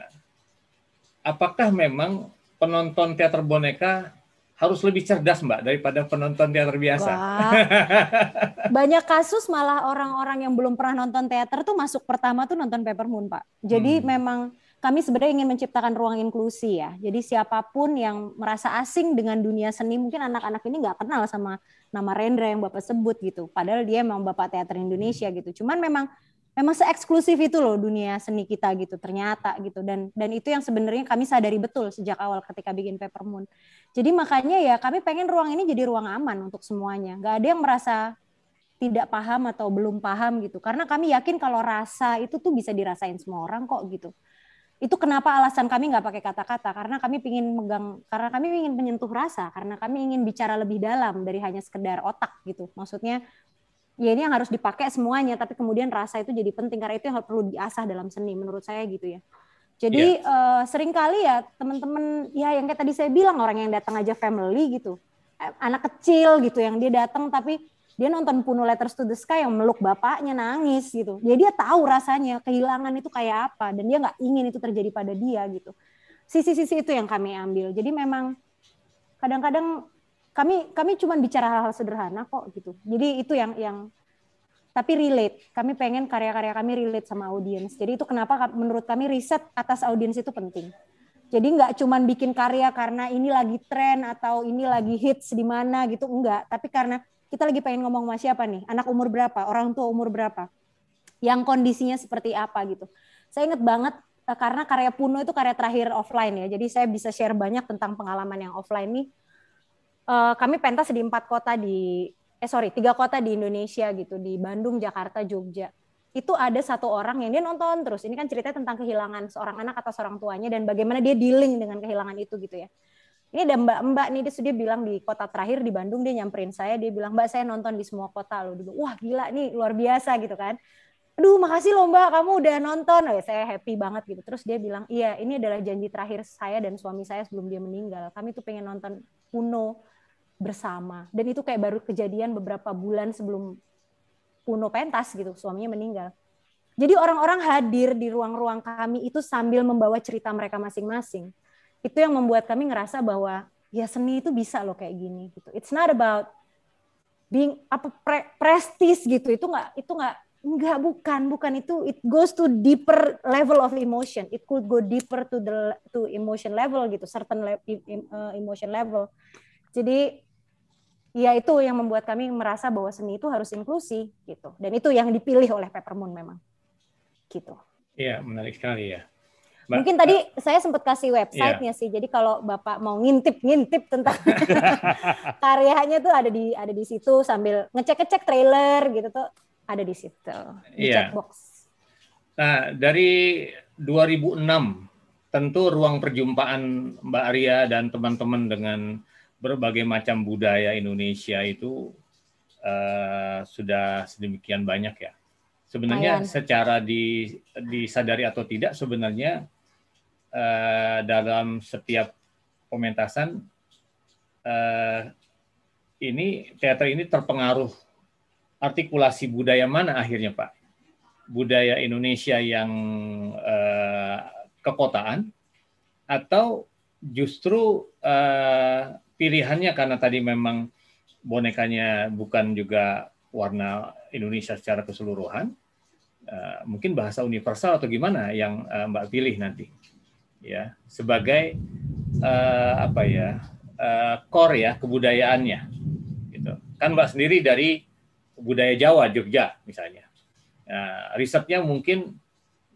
apakah memang penonton teater boneka harus lebih cerdas mbak daripada penonton teater biasa. Wah, banyak kasus malah orang-orang yang belum pernah nonton teater tuh masuk pertama tuh nonton Paper Moon pak. Jadi hmm. memang kami sebenarnya ingin menciptakan ruang inklusi ya. Jadi siapapun yang merasa asing dengan dunia seni, mungkin anak-anak ini nggak kenal sama nama Rendra yang bapak sebut gitu. Padahal dia memang bapak teater Indonesia hmm. gitu. Cuman memang memang seeksklusif itu loh dunia seni kita gitu ternyata gitu dan dan itu yang sebenarnya kami sadari betul sejak awal ketika bikin Paper Moon. Jadi makanya ya kami pengen ruang ini jadi ruang aman untuk semuanya. Gak ada yang merasa tidak paham atau belum paham gitu. Karena kami yakin kalau rasa itu tuh bisa dirasain semua orang kok gitu. Itu kenapa alasan kami nggak pakai kata-kata karena kami ingin megang karena kami ingin menyentuh rasa karena kami ingin bicara lebih dalam dari hanya sekedar otak gitu. Maksudnya ya ini yang harus dipakai semuanya tapi kemudian rasa itu jadi penting karena itu yang perlu diasah dalam seni menurut saya gitu ya jadi yeah. Iya. uh, seringkali ya teman-teman ya yang kayak tadi saya bilang orang yang datang aja family gitu eh, anak kecil gitu yang dia datang tapi dia nonton Puno Letters to the Sky yang meluk bapaknya nangis gitu jadi ya, dia tahu rasanya kehilangan itu kayak apa dan dia nggak ingin itu terjadi pada dia gitu sisi-sisi itu yang kami ambil jadi memang kadang-kadang kami kami cuma bicara hal-hal sederhana kok gitu. Jadi itu yang yang tapi relate. Kami pengen karya-karya kami relate sama audiens. Jadi itu kenapa menurut kami riset atas audiens itu penting. Jadi nggak cuma bikin karya karena ini lagi tren atau ini lagi hits di mana gitu enggak, tapi karena kita lagi pengen ngomong sama siapa nih, anak umur berapa, orang tua umur berapa, yang kondisinya seperti apa gitu. Saya inget banget eh, karena karya Puno itu karya terakhir offline ya, jadi saya bisa share banyak tentang pengalaman yang offline nih uh, kami pentas di empat kota di eh sorry tiga kota di Indonesia gitu di Bandung, Jakarta, Jogja. Itu ada satu orang yang dia nonton terus. Ini kan cerita tentang kehilangan seorang anak atau seorang tuanya dan bagaimana dia dealing dengan kehilangan itu gitu ya. Ini ada mbak-mbak nih dia, sudah bilang di kota terakhir di Bandung dia nyamperin saya dia bilang mbak saya nonton di semua kota loh. Dia bilang, Wah gila nih luar biasa gitu kan. Aduh makasih loh mbak kamu udah nonton. Oh, ya, saya happy banget gitu. Terus dia bilang iya ini adalah janji terakhir saya dan suami saya sebelum dia meninggal. Kami tuh pengen nonton Uno bersama dan itu kayak baru kejadian beberapa bulan sebelum Puno pentas gitu suaminya meninggal jadi orang-orang hadir di ruang-ruang kami itu sambil membawa cerita mereka masing-masing itu yang membuat kami ngerasa bahwa ya seni itu bisa loh kayak gini gitu it's not about being apa pre, prestis gitu itu nggak itu nggak nggak bukan bukan itu it goes to deeper level of emotion it could go deeper to the to emotion level gitu certain le, eh, emotion level jadi ya itu yang membuat kami merasa bahwa seni itu harus inklusi gitu. Dan itu yang dipilih oleh Peppermoon memang. Gitu. Iya, menarik sekali ya. Mungkin tadi eh, saya sempat kasih websitenya yeah. sih. Jadi kalau Bapak mau ngintip-ngintip tentang karyanya tuh ada di ada di situ sambil ngecek-ngecek trailer gitu tuh ada di situ. Di yeah. checkbox. Nah, dari 2006 tentu ruang perjumpaan Mbak Arya dan teman-teman dengan berbagai macam budaya Indonesia itu uh, sudah sedemikian banyak ya. Sebenarnya Ayan. secara di, disadari atau tidak sebenarnya uh, dalam setiap pementasan uh, ini teater ini terpengaruh artikulasi budaya mana akhirnya Pak? Budaya Indonesia yang uh, kekotaan atau justru uh, pilihannya karena tadi memang bonekanya bukan juga warna Indonesia secara keseluruhan, eh, mungkin bahasa universal atau gimana yang eh, Mbak pilih nanti, ya sebagai eh, apa ya core ya kebudayaannya, gitu. Kan Mbak sendiri dari budaya Jawa Jogja misalnya, uh, risetnya mungkin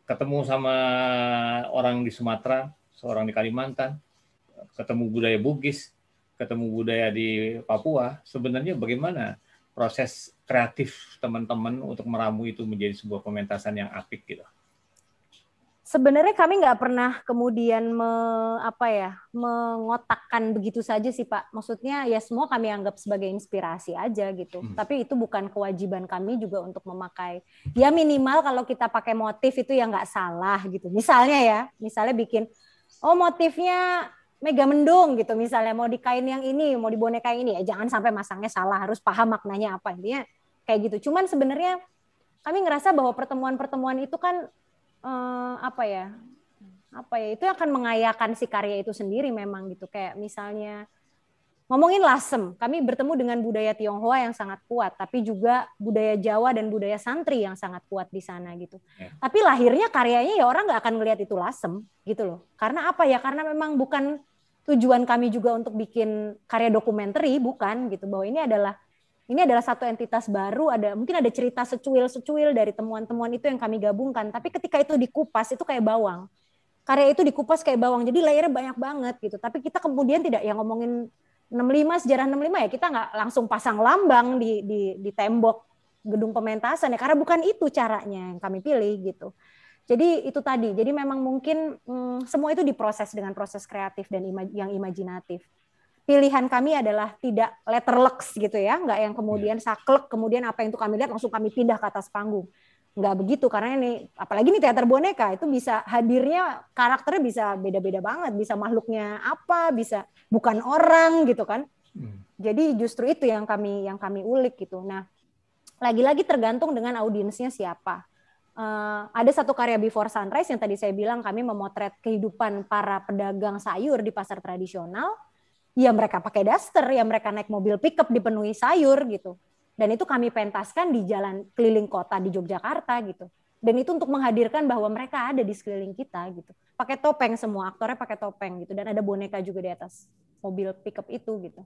ketemu sama orang di Sumatera, seorang di Kalimantan, ketemu budaya Bugis, ketemu budaya di Papua, sebenarnya bagaimana proses kreatif teman-teman untuk meramu itu menjadi sebuah pementasan yang apik gitu? Sebenarnya kami nggak pernah kemudian me, apa ya mengotakkan begitu saja sih Pak. Maksudnya ya semua kami anggap sebagai inspirasi aja gitu. Hmm. Tapi itu bukan kewajiban kami juga untuk memakai. Ya minimal kalau kita pakai motif itu ya nggak salah gitu. Misalnya ya, misalnya bikin oh motifnya Mega mendung gitu misalnya mau di kain yang ini, mau di boneka yang ini ya jangan sampai masangnya salah, harus paham maknanya apa intinya kayak gitu. Cuman sebenarnya kami ngerasa bahwa pertemuan-pertemuan itu kan eh, apa ya? Apa ya? Itu akan mengayakan si karya itu sendiri memang gitu. Kayak misalnya Ngomongin lasem, kami bertemu dengan budaya Tionghoa yang sangat kuat, tapi juga budaya Jawa dan budaya santri yang sangat kuat di sana gitu. Yeah. Tapi lahirnya karyanya ya orang nggak akan ngelihat itu lasem gitu loh. Karena apa ya? Karena memang bukan tujuan kami juga untuk bikin karya dokumenter bukan gitu. Bahwa ini adalah ini adalah satu entitas baru ada mungkin ada cerita secuil-secuil dari temuan-temuan itu yang kami gabungkan tapi ketika itu dikupas itu kayak bawang karya itu dikupas kayak bawang jadi layarnya banyak banget gitu tapi kita kemudian tidak yang ngomongin 65 sejarah 65 ya kita nggak langsung pasang lambang di, di di tembok gedung pementasan ya karena bukan itu caranya yang kami pilih gitu. Jadi itu tadi. Jadi memang mungkin hmm, semua itu diproses dengan proses kreatif dan ima yang imajinatif. Pilihan kami adalah tidak letterlex gitu ya, nggak yang kemudian iya. saklek kemudian apa yang itu kami lihat langsung kami pindah ke atas panggung nggak begitu karena ini apalagi nih teater boneka itu bisa hadirnya karakternya bisa beda-beda banget bisa makhluknya apa bisa bukan orang gitu kan hmm. jadi justru itu yang kami yang kami ulik gitu nah lagi-lagi tergantung dengan audiensnya siapa uh, ada satu karya Before Sunrise yang tadi saya bilang kami memotret kehidupan para pedagang sayur di pasar tradisional ya mereka pakai daster ya mereka naik mobil pickup dipenuhi sayur gitu dan itu kami pentaskan di jalan keliling kota di Yogyakarta gitu dan itu untuk menghadirkan bahwa mereka ada di sekeliling kita gitu pakai topeng semua aktornya pakai topeng gitu dan ada boneka juga di atas mobil pickup itu gitu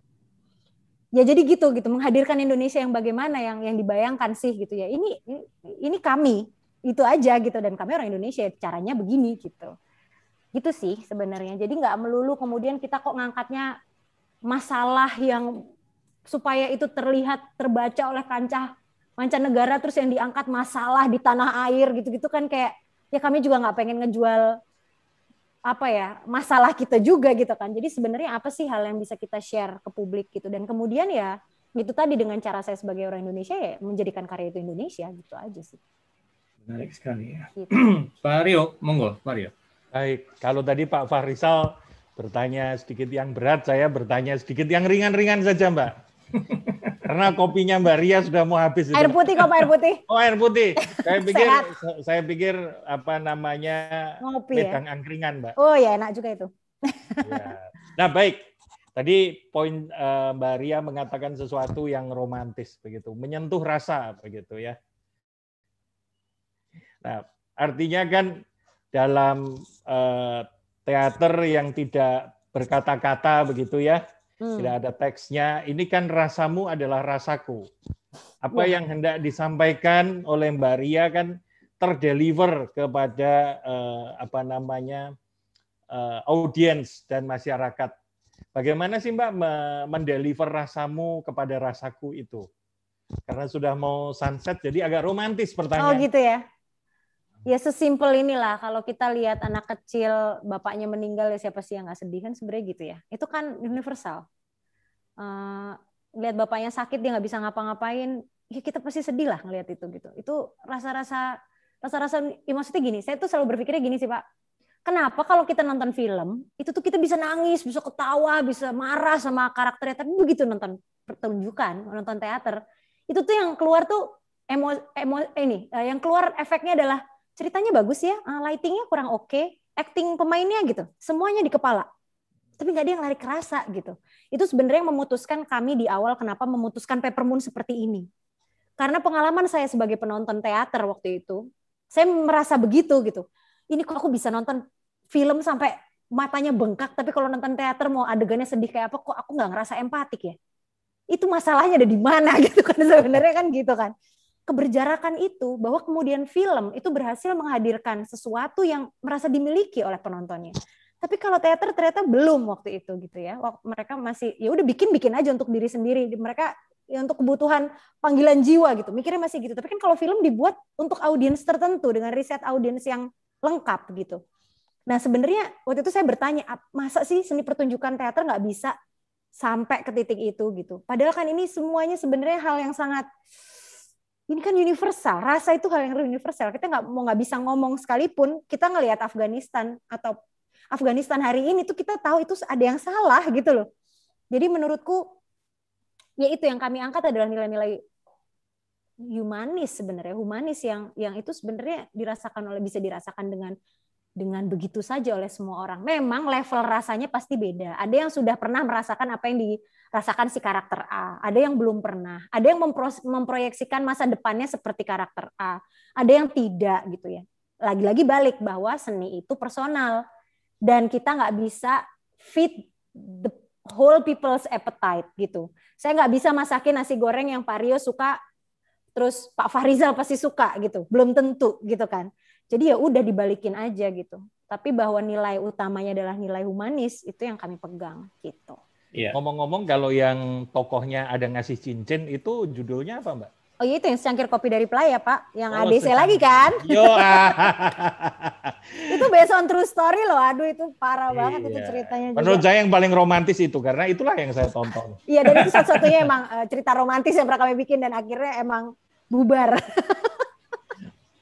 ya jadi gitu gitu menghadirkan Indonesia yang bagaimana yang yang dibayangkan sih gitu ya ini ini kami itu aja gitu dan kami orang Indonesia caranya begini gitu gitu sih sebenarnya jadi nggak melulu kemudian kita kok ngangkatnya masalah yang supaya itu terlihat terbaca oleh kancah mancanegara terus yang diangkat masalah di tanah air gitu-gitu kan kayak ya kami juga nggak pengen ngejual apa ya masalah kita juga gitu kan jadi sebenarnya apa sih hal yang bisa kita share ke publik gitu dan kemudian ya itu tadi dengan cara saya sebagai orang Indonesia ya menjadikan karya itu Indonesia gitu aja sih menarik sekali ya gitu. Pak Rio monggo Pak Rio baik kalau tadi Pak Farisal bertanya sedikit yang berat saya bertanya sedikit yang ringan-ringan saja Mbak karena kopinya Mbak Ria sudah mau habis. Air itu. putih kok Pak air putih? Oh air putih. Saya pikir saya pikir apa namanya Ngopi, ya? angkringan Mbak. Oh ya enak juga itu. ya. Nah baik. Tadi poin uh, Mbak Ria mengatakan sesuatu yang romantis begitu, menyentuh rasa begitu ya. Nah artinya kan dalam uh, teater yang tidak berkata-kata begitu ya hmm. tidak ada teksnya. Ini kan rasamu adalah rasaku. Apa yang hendak disampaikan oleh Mbak Ria kan terdeliver kepada uh, apa namanya uh, eh, audiens dan masyarakat. Bagaimana sih Mbak mendeliver rasamu kepada rasaku itu? Karena sudah mau sunset, jadi agak romantis pertanyaan. Oh gitu ya ya sesimpel inilah kalau kita lihat anak kecil bapaknya meninggal ya siapa sih yang nggak sedih kan sebenarnya gitu ya itu kan universal uh, lihat bapaknya sakit dia nggak bisa ngapa-ngapain ya kita pasti sedih lah ngelihat itu gitu itu rasa-rasa rasa-rasa ya maksudnya gini saya tuh selalu berpikirnya gini sih pak kenapa kalau kita nonton film itu tuh kita bisa nangis bisa ketawa bisa marah sama karakternya tapi begitu nonton pertunjukan nonton teater itu tuh yang keluar tuh emo, emo ini eh, yang keluar efeknya adalah ceritanya bagus ya, eh, lightingnya kurang oke, okay, acting pemainnya gitu, semuanya di kepala. Tapi nggak ada yang lari kerasa gitu. Itu sebenarnya yang memutuskan kami di awal kenapa memutuskan Paper Moon seperti ini. Karena pengalaman saya sebagai penonton teater waktu itu, saya merasa begitu gitu. Ini kok aku bisa nonton film sampai matanya bengkak, tapi kalau nonton teater mau adegannya sedih kayak apa, kok aku nggak ngerasa empatik ya? Itu masalahnya ada di mana gitu kan sebenarnya kan gitu kan keberjarakan itu bahwa kemudian film itu berhasil menghadirkan sesuatu yang merasa dimiliki oleh penontonnya. Tapi kalau teater ternyata belum waktu itu gitu ya. Mereka masih ya udah bikin-bikin aja untuk diri sendiri. Mereka ya untuk kebutuhan panggilan jiwa gitu. Mikirnya masih gitu. Tapi kan kalau film dibuat untuk audiens tertentu dengan riset audiens yang lengkap gitu. Nah sebenarnya waktu itu saya bertanya, masa sih seni pertunjukan teater nggak bisa sampai ke titik itu gitu. Padahal kan ini semuanya sebenarnya hal yang sangat ini kan universal rasa itu hal yang universal kita nggak mau nggak bisa ngomong sekalipun kita ngelihat Afghanistan atau Afghanistan hari ini tuh kita tahu itu ada yang salah gitu loh jadi menurutku ya itu yang kami angkat adalah nilai-nilai humanis sebenarnya humanis yang yang itu sebenarnya dirasakan oleh bisa dirasakan dengan dengan begitu saja oleh semua orang. Memang level rasanya pasti beda. Ada yang sudah pernah merasakan apa yang di rasakan si karakter A, ada yang belum pernah, ada yang memproyeksikan masa depannya seperti karakter A, ada yang tidak gitu ya. Lagi-lagi balik bahwa seni itu personal dan kita nggak bisa fit the whole people's appetite gitu. Saya nggak bisa masakin nasi goreng yang Pak Rio suka, terus Pak Farizal pasti suka gitu, belum tentu gitu kan. Jadi ya udah dibalikin aja gitu. Tapi bahwa nilai utamanya adalah nilai humanis itu yang kami pegang gitu. Yeah. Ngomong-ngomong, kalau yang tokohnya ada ngasih cincin itu judulnya apa, Mbak? Oh iya itu yang secangkir kopi dari Play ya Pak, yang oh, ABC secangkir. lagi kan? Yo. itu based on true story loh, aduh itu parah iya. banget itu ceritanya. Menurut saya yang paling romantis itu karena itulah yang saya tonton. iya dan itu satu-satunya emang eh, cerita romantis yang pernah kami bikin dan akhirnya emang bubar.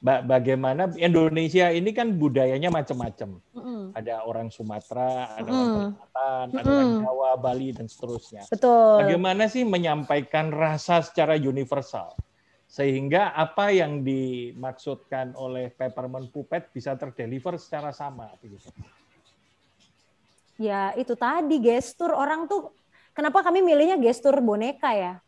bagaimana Indonesia ini kan budayanya macam-macam. Mm. Ada orang Sumatera, ada mm. orang Kalimantan, mm. ada orang Jawa, Bali dan seterusnya. Betul. Bagaimana sih menyampaikan rasa secara universal? Sehingga apa yang dimaksudkan oleh Peppermint Puppet bisa terdeliver secara sama begitu. Ya, itu tadi gestur orang tuh kenapa kami milihnya gestur boneka ya?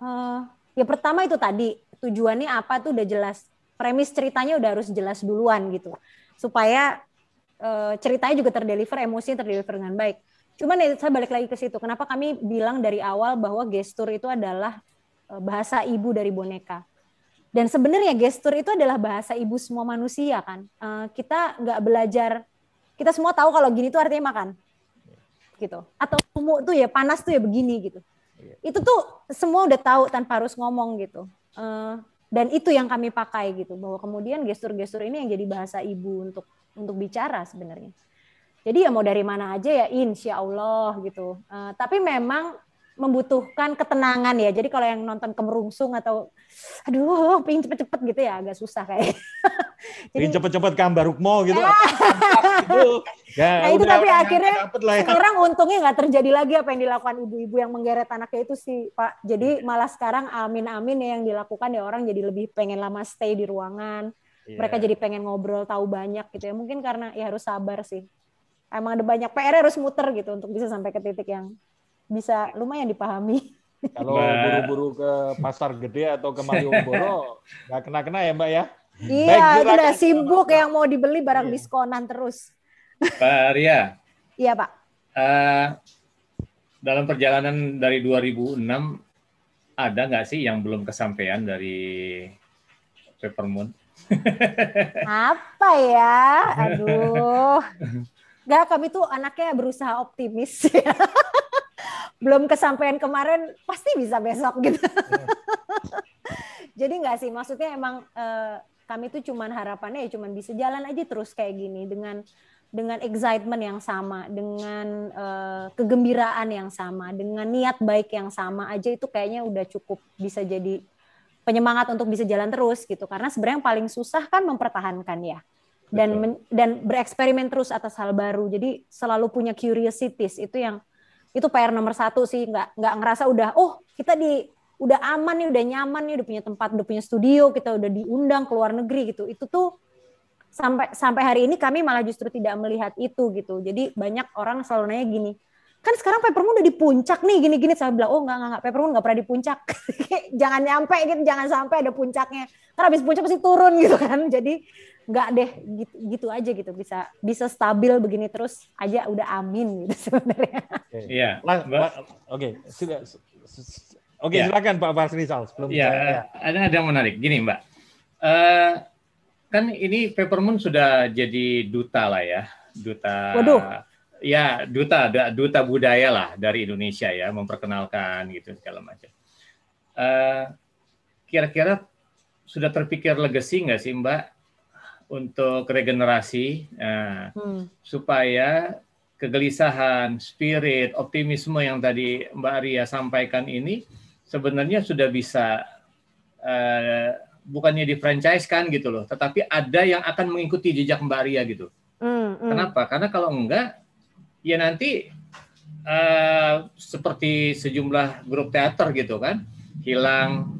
Uh, ya pertama itu tadi tujuannya apa tuh udah jelas premis ceritanya udah harus jelas duluan gitu supaya uh, ceritanya juga terdeliver emosi terdeliver dengan baik cuman ya, saya balik lagi ke situ kenapa kami bilang dari awal bahwa gestur itu adalah eh, bahasa ibu dari boneka dan sebenarnya gestur itu adalah bahasa ibu semua manusia kan uh, kita nggak belajar kita semua tahu kalau gini tuh artinya makan gitu atau sumuk tuh ya panas tuh ya begini gitu iya. itu tuh semua udah tahu tanpa harus ngomong gitu uh, dan itu yang kami pakai gitu bahwa kemudian gestur-gestur ini yang jadi bahasa ibu untuk untuk bicara sebenarnya jadi ya mau dari mana aja ya insya Allah gitu uh, tapi memang membutuhkan ketenangan ya. Jadi kalau yang nonton kemerungsung atau aduh pingin cepet-cepet gitu ya agak susah kayak. Jadi pingin cepet-cepet baru mau gitu. Ya. ya, nah itu tapi akhirnya lah ya. sekarang untungnya nggak terjadi lagi apa yang dilakukan ibu-ibu yang menggeret anaknya itu sih Pak. Jadi hmm. malah sekarang amin-amin ya yang dilakukan ya orang jadi lebih pengen lama stay di ruangan. Yeah. Mereka jadi pengen ngobrol tahu banyak gitu ya. Mungkin karena ya harus sabar sih. Emang ada banyak PR harus muter gitu untuk bisa sampai ke titik yang bisa lumayan dipahami. Kalau buru-buru ke pasar gede atau ke Malioboro, nggak kena-kena ya Mbak ya? Iya, itu udah sibuk yang mau dibeli barang iya. diskonan terus. Pak Ria. iya Pak. Uh, dalam perjalanan dari 2006, ada nggak sih yang belum kesampaian dari Moon Apa ya? Aduh. Enggak, kami tuh anaknya berusaha optimis belum kesampaian kemarin pasti bisa besok gitu. Iya. Jadi nggak sih, maksudnya emang eh, kami tuh cuman harapannya ya cuman bisa jalan aja terus kayak gini dengan dengan excitement yang sama, dengan eh, kegembiraan yang sama, dengan niat baik yang sama aja itu kayaknya udah cukup bisa jadi penyemangat untuk bisa jalan terus gitu. Karena sebenarnya yang paling susah kan mempertahankan ya dan men, dan bereksperimen terus atas hal baru. Jadi selalu punya curiosities itu yang itu PR nomor satu sih nggak nggak ngerasa udah oh kita di udah aman nih udah nyaman nih udah punya tempat udah punya studio kita udah diundang ke luar negeri gitu itu tuh sampai sampai hari ini kami malah justru tidak melihat itu gitu jadi banyak orang selalu nanya gini kan sekarang papermu udah di puncak nih gini-gini saya bilang oh nggak nggak papermu nggak pernah di puncak jangan nyampe gitu jangan sampai ada puncaknya karena habis puncak pasti turun gitu kan jadi nggak deh gitu, gitu aja gitu bisa bisa stabil begini terus aja udah amin gitu sebenarnya. Iya. Oke, sudah Oke, iya. silakan Pak Farsrizal sebelum ya, yeah. ya. Ada yang menarik. Gini, Mbak. Uh, kan ini Peppermint sudah jadi duta lah ya. Duta Waduh. Ya, duta duta budaya lah dari Indonesia ya, memperkenalkan gitu segala macam. Uh, kira-kira sudah terpikir legasi nggak sih Mbak untuk regenerasi nah, hmm. supaya kegelisahan, spirit, optimisme yang tadi Mbak Ria sampaikan ini sebenarnya sudah bisa uh, bukannya difranchisekan gitu loh, tetapi ada yang akan mengikuti jejak Mbak Ria gitu. Hmm, hmm. Kenapa? Karena kalau enggak, ya nanti uh, seperti sejumlah grup teater gitu kan, hilang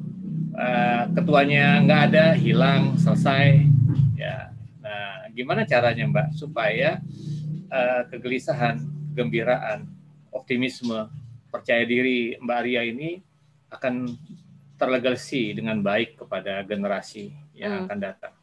uh, ketuanya nggak ada, hilang selesai Gimana caranya Mbak supaya uh, kegelisahan, gembiraan, optimisme, percaya diri Mbak Ria ini akan terlegasi dengan baik kepada generasi yang hmm. akan datang.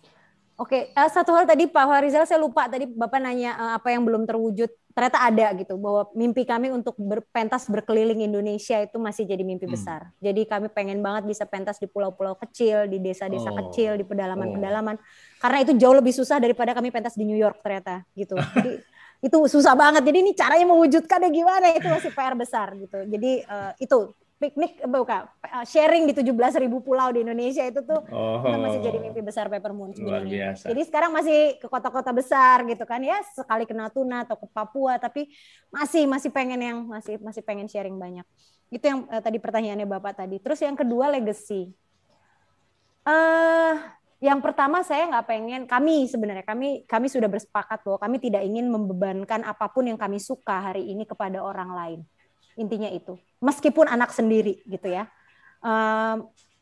Oke, okay. uh, eh, satu hal tadi Pak Farizal saya lupa tadi Bapak nanya uh, apa yang belum terwujud ternyata ada gitu bahwa mimpi kami untuk berpentas berkeliling Indonesia itu masih jadi mimpi hmm. besar. Jadi kami pengen banget bisa pentas di pulau-pulau kecil, di desa-desa oh. kecil, di pedalaman-pedalaman. Oh. Karena itu jauh lebih susah daripada kami pentas di New York ternyata gitu. Jadi itu susah banget. Jadi ini caranya mewujudkan ya gimana itu masih PR besar gitu. Jadi uh, itu piknik buka eh, sharing di 17.000 pulau di Indonesia itu tuh oh, itu masih jadi mimpi besar Paper Moon sebenarnya. Jadi sekarang masih ke kota-kota besar gitu kan ya sekali ke Natuna atau ke Papua tapi masih masih pengen yang masih masih pengen sharing banyak. Itu yang eh, tadi pertanyaannya Bapak tadi. Terus yang kedua legacy. Eh uh, yang pertama saya nggak pengen kami sebenarnya kami kami sudah bersepakat bahwa kami tidak ingin membebankan apapun yang kami suka hari ini kepada orang lain intinya itu meskipun anak sendiri gitu ya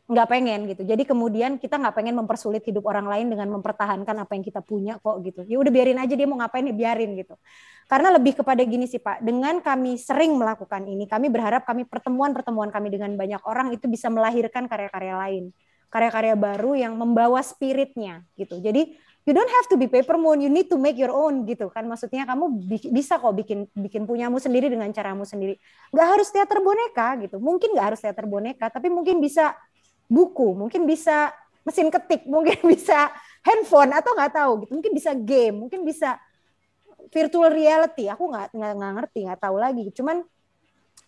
nggak um, pengen gitu jadi kemudian kita nggak pengen mempersulit hidup orang lain dengan mempertahankan apa yang kita punya kok gitu ya udah biarin aja dia mau ngapain ya biarin gitu karena lebih kepada gini sih pak dengan kami sering melakukan ini kami berharap kami pertemuan pertemuan kami dengan banyak orang itu bisa melahirkan karya-karya lain karya-karya baru yang membawa spiritnya gitu jadi you don't have to be paper moon, you need to make your own gitu kan. Maksudnya kamu bisa kok bikin bikin punyamu sendiri dengan caramu sendiri. Gak harus teater boneka gitu. Mungkin gak harus teater boneka, tapi mungkin bisa buku, mungkin bisa mesin ketik, mungkin bisa handphone atau nggak tahu gitu. Mungkin bisa game, mungkin bisa virtual reality. Aku nggak nggak ngerti, nggak tahu lagi. Cuman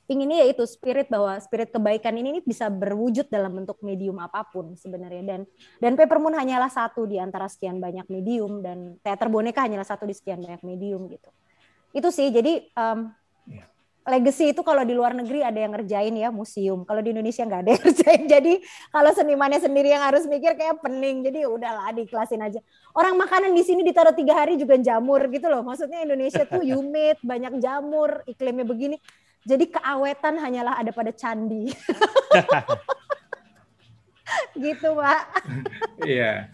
pinginnya yaitu spirit bahwa spirit kebaikan ini, ini bisa berwujud dalam bentuk medium apapun sebenarnya dan dan moon hanyalah satu di antara sekian banyak medium dan teater boneka hanyalah satu di sekian banyak medium gitu itu sih jadi um, legacy itu kalau di luar negeri ada yang ngerjain ya museum. Kalau di Indonesia nggak ada yang ngerjain. Jadi kalau senimannya sendiri yang harus mikir kayak pening. Jadi ya udahlah diklasin aja. Orang makanan di sini ditaruh tiga hari juga jamur gitu loh. Maksudnya Indonesia tuh humid, banyak jamur, iklimnya begini. Jadi keawetan hanyalah ada pada candi. gitu, Pak. Iya.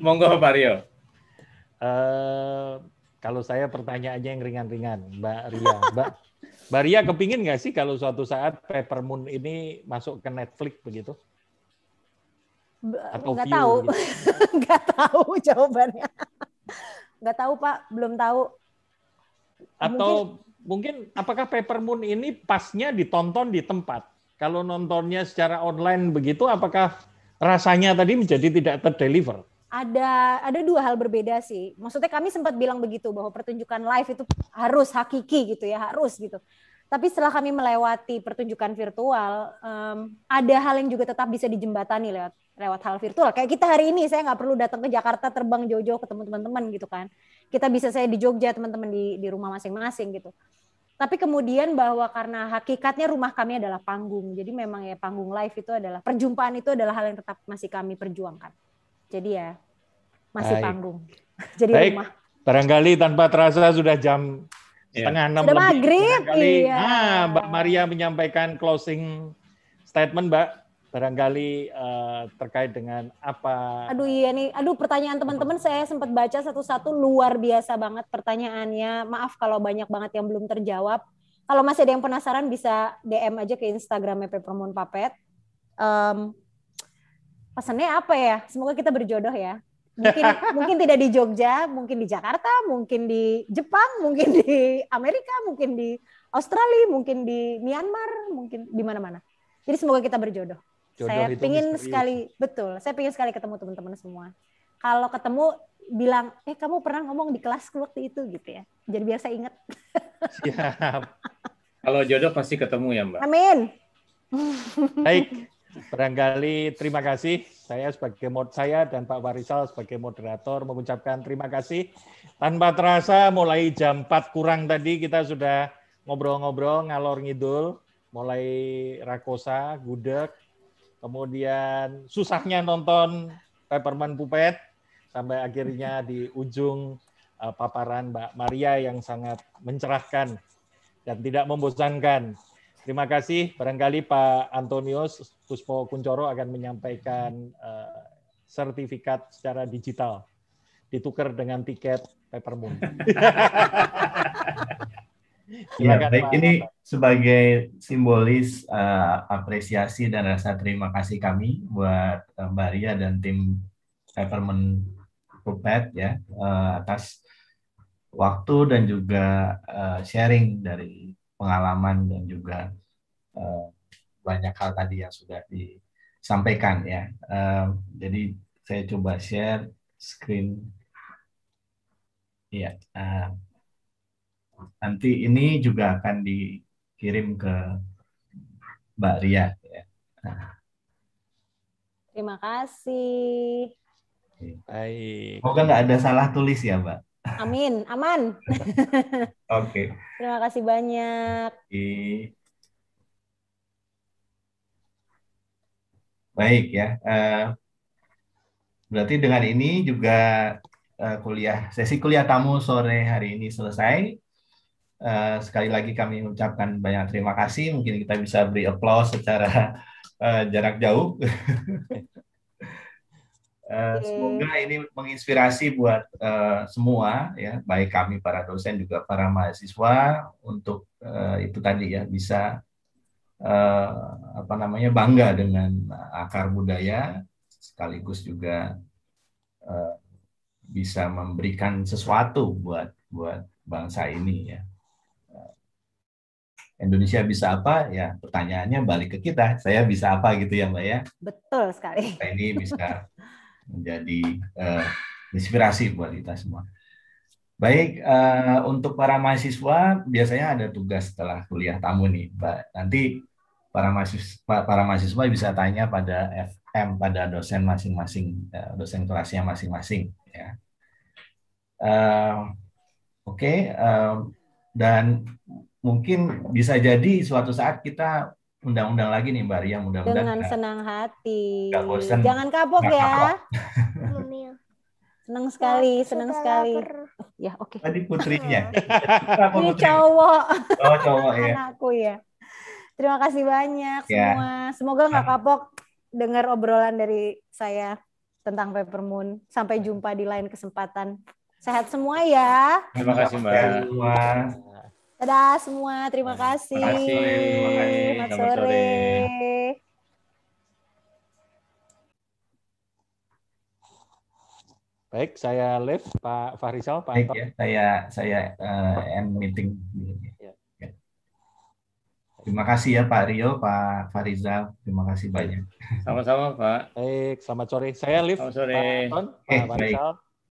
Monggo, Pak Rio. Uh, kalau saya pertanyaannya yang ringan-ringan, Mbak Ria. Mbak, Mbak Ria kepingin nggak sih kalau suatu saat Paper Moon ini masuk ke Netflix begitu? Atau nggak tahu, gitu? nggak tahu jawabannya. Nggak tahu Pak, belum tahu. Atau Mungkin mungkin apakah Paper Moon ini pasnya ditonton di tempat? Kalau nontonnya secara online begitu, apakah rasanya tadi menjadi tidak terdeliver? Ada ada dua hal berbeda sih. Maksudnya kami sempat bilang begitu bahwa pertunjukan live itu harus hakiki gitu ya, harus gitu. Tapi setelah kami melewati pertunjukan virtual, um, ada hal yang juga tetap bisa dijembatani lewat lewat hal virtual. Kayak kita hari ini saya nggak perlu datang ke Jakarta terbang jauh-jauh ketemu teman-teman gitu kan kita bisa saya di Jogja teman-teman di di rumah masing-masing gitu tapi kemudian bahwa karena hakikatnya rumah kami adalah panggung jadi memang ya panggung live itu adalah perjumpaan itu adalah hal yang tetap masih kami perjuangkan jadi ya masih Baik. panggung jadi Baik. rumah barangkali tanpa terasa sudah jam iya. setengah enam sudah maghrib iya nah, Mbak Maria menyampaikan closing statement Mbak barangkali uh, terkait dengan apa aduh iya nih aduh pertanyaan teman-teman saya sempat baca satu-satu luar biasa banget pertanyaannya maaf kalau banyak banget yang belum terjawab kalau masih ada yang penasaran bisa DM aja ke Instagramnya Peppermint Papet um, pesannya apa ya semoga kita berjodoh ya mungkin mungkin tidak di Jogja mungkin di Jakarta mungkin di Jepang mungkin di Amerika mungkin di Australia mungkin di Myanmar mungkin di mana-mana jadi semoga kita berjodoh Jodoh saya pingin misterius. sekali betul saya pingin sekali ketemu teman-teman semua kalau ketemu bilang eh kamu pernah ngomong di kelas waktu itu gitu ya jadi biar saya ingat siap kalau jodoh pasti ketemu ya mbak amin baik barangkali terima kasih saya sebagai mod saya dan Pak Warisal sebagai moderator mengucapkan terima kasih tanpa terasa mulai jam 4 kurang tadi kita sudah ngobrol-ngobrol ngalor ngidul mulai Rakosa, Gudeg, kemudian susahnya nonton Peppermint Puppet sampai akhirnya di ujung uh, paparan Mbak Maria yang sangat mencerahkan dan tidak membosankan. Terima kasih. Barangkali Pak Antonius Puspo Kuncoro akan menyampaikan uh, sertifikat secara digital ditukar dengan tiket Peppermint. Ya, baik Pak. ini sebagai simbolis uh, apresiasi dan rasa terima kasih kami buat eh, Mbak Ria dan tim Peppermint Puppet ya uh, atas waktu dan juga uh, sharing dari pengalaman dan juga uh, banyak hal tadi yang sudah disampaikan ya. Uh, jadi saya coba share screen. Iya. uh, Nanti ini juga akan dikirim ke Mbak Ria. Ya. Nah. Terima kasih. Baik. Semoga nggak ada salah tulis ya, Mbak. Amin, aman. Oke. okay. Terima kasih banyak. Okay. Baik ya. Eh, berarti dengan ini juga eh, kuliah sesi kuliah tamu sore hari ini selesai. Eh, sekali lagi kami ucapkan banyak terima kasih. Mungkin kita bisa beri aplaus secara uh, jarak jauh. uh, semoga ini menginspirasi buat uh, semua ya, baik kami para dosen juga para mahasiswa untuk uh, itu tadi ya bisa uh, apa namanya bangga dengan akar budaya sekaligus juga uh, bisa memberikan sesuatu buat buat bangsa ini ya. Indonesia bisa apa? Ya pertanyaannya balik ke kita. Saya bisa apa gitu ya Mbak ya? Betul sekali. Kita ini bisa menjadi uh, inspirasi buat kita semua. Baik, uh, untuk para mahasiswa biasanya ada tugas setelah kuliah tamu nih, Mbak. Nanti para mahasiswa para mahasiswa bisa tanya pada FM pada dosen masing-masing, uh, dosen kelasnya masing-masing ya. Uh, Oke, okay, uh, dan mungkin bisa jadi suatu saat kita undang-undang lagi nih Mbak Ria, mudah-mudahan dengan gak, senang hati. bosen, Jangan kapok ya. senang sekali, ya, senang sekali. Lapar. Oh, ya, oke. Okay. Tadi putrinya. Ini putri? cowok. Oh, cowok ya. Anakku ya. Terima kasih banyak ya. semua. Semoga nggak ya. kapok dengar obrolan dari saya tentang Peppermoon. Sampai jumpa di lain kesempatan. Sehat semua ya. Terima kasih Mbak. Terima Dadah semua, terima kasih. Terima kasih. Terima kasih. Selamat, sore. Baik, saya live Pak Farisal, Pak Baik, Anton. Ya, saya saya uh, end meeting. Ya. Ya. Terima kasih ya Pak Rio, Pak Farizal. Terima kasih banyak. Sama-sama Pak. Baik, selamat sore. Saya live selamat sore. Pak Anton, Pak eh, Baik.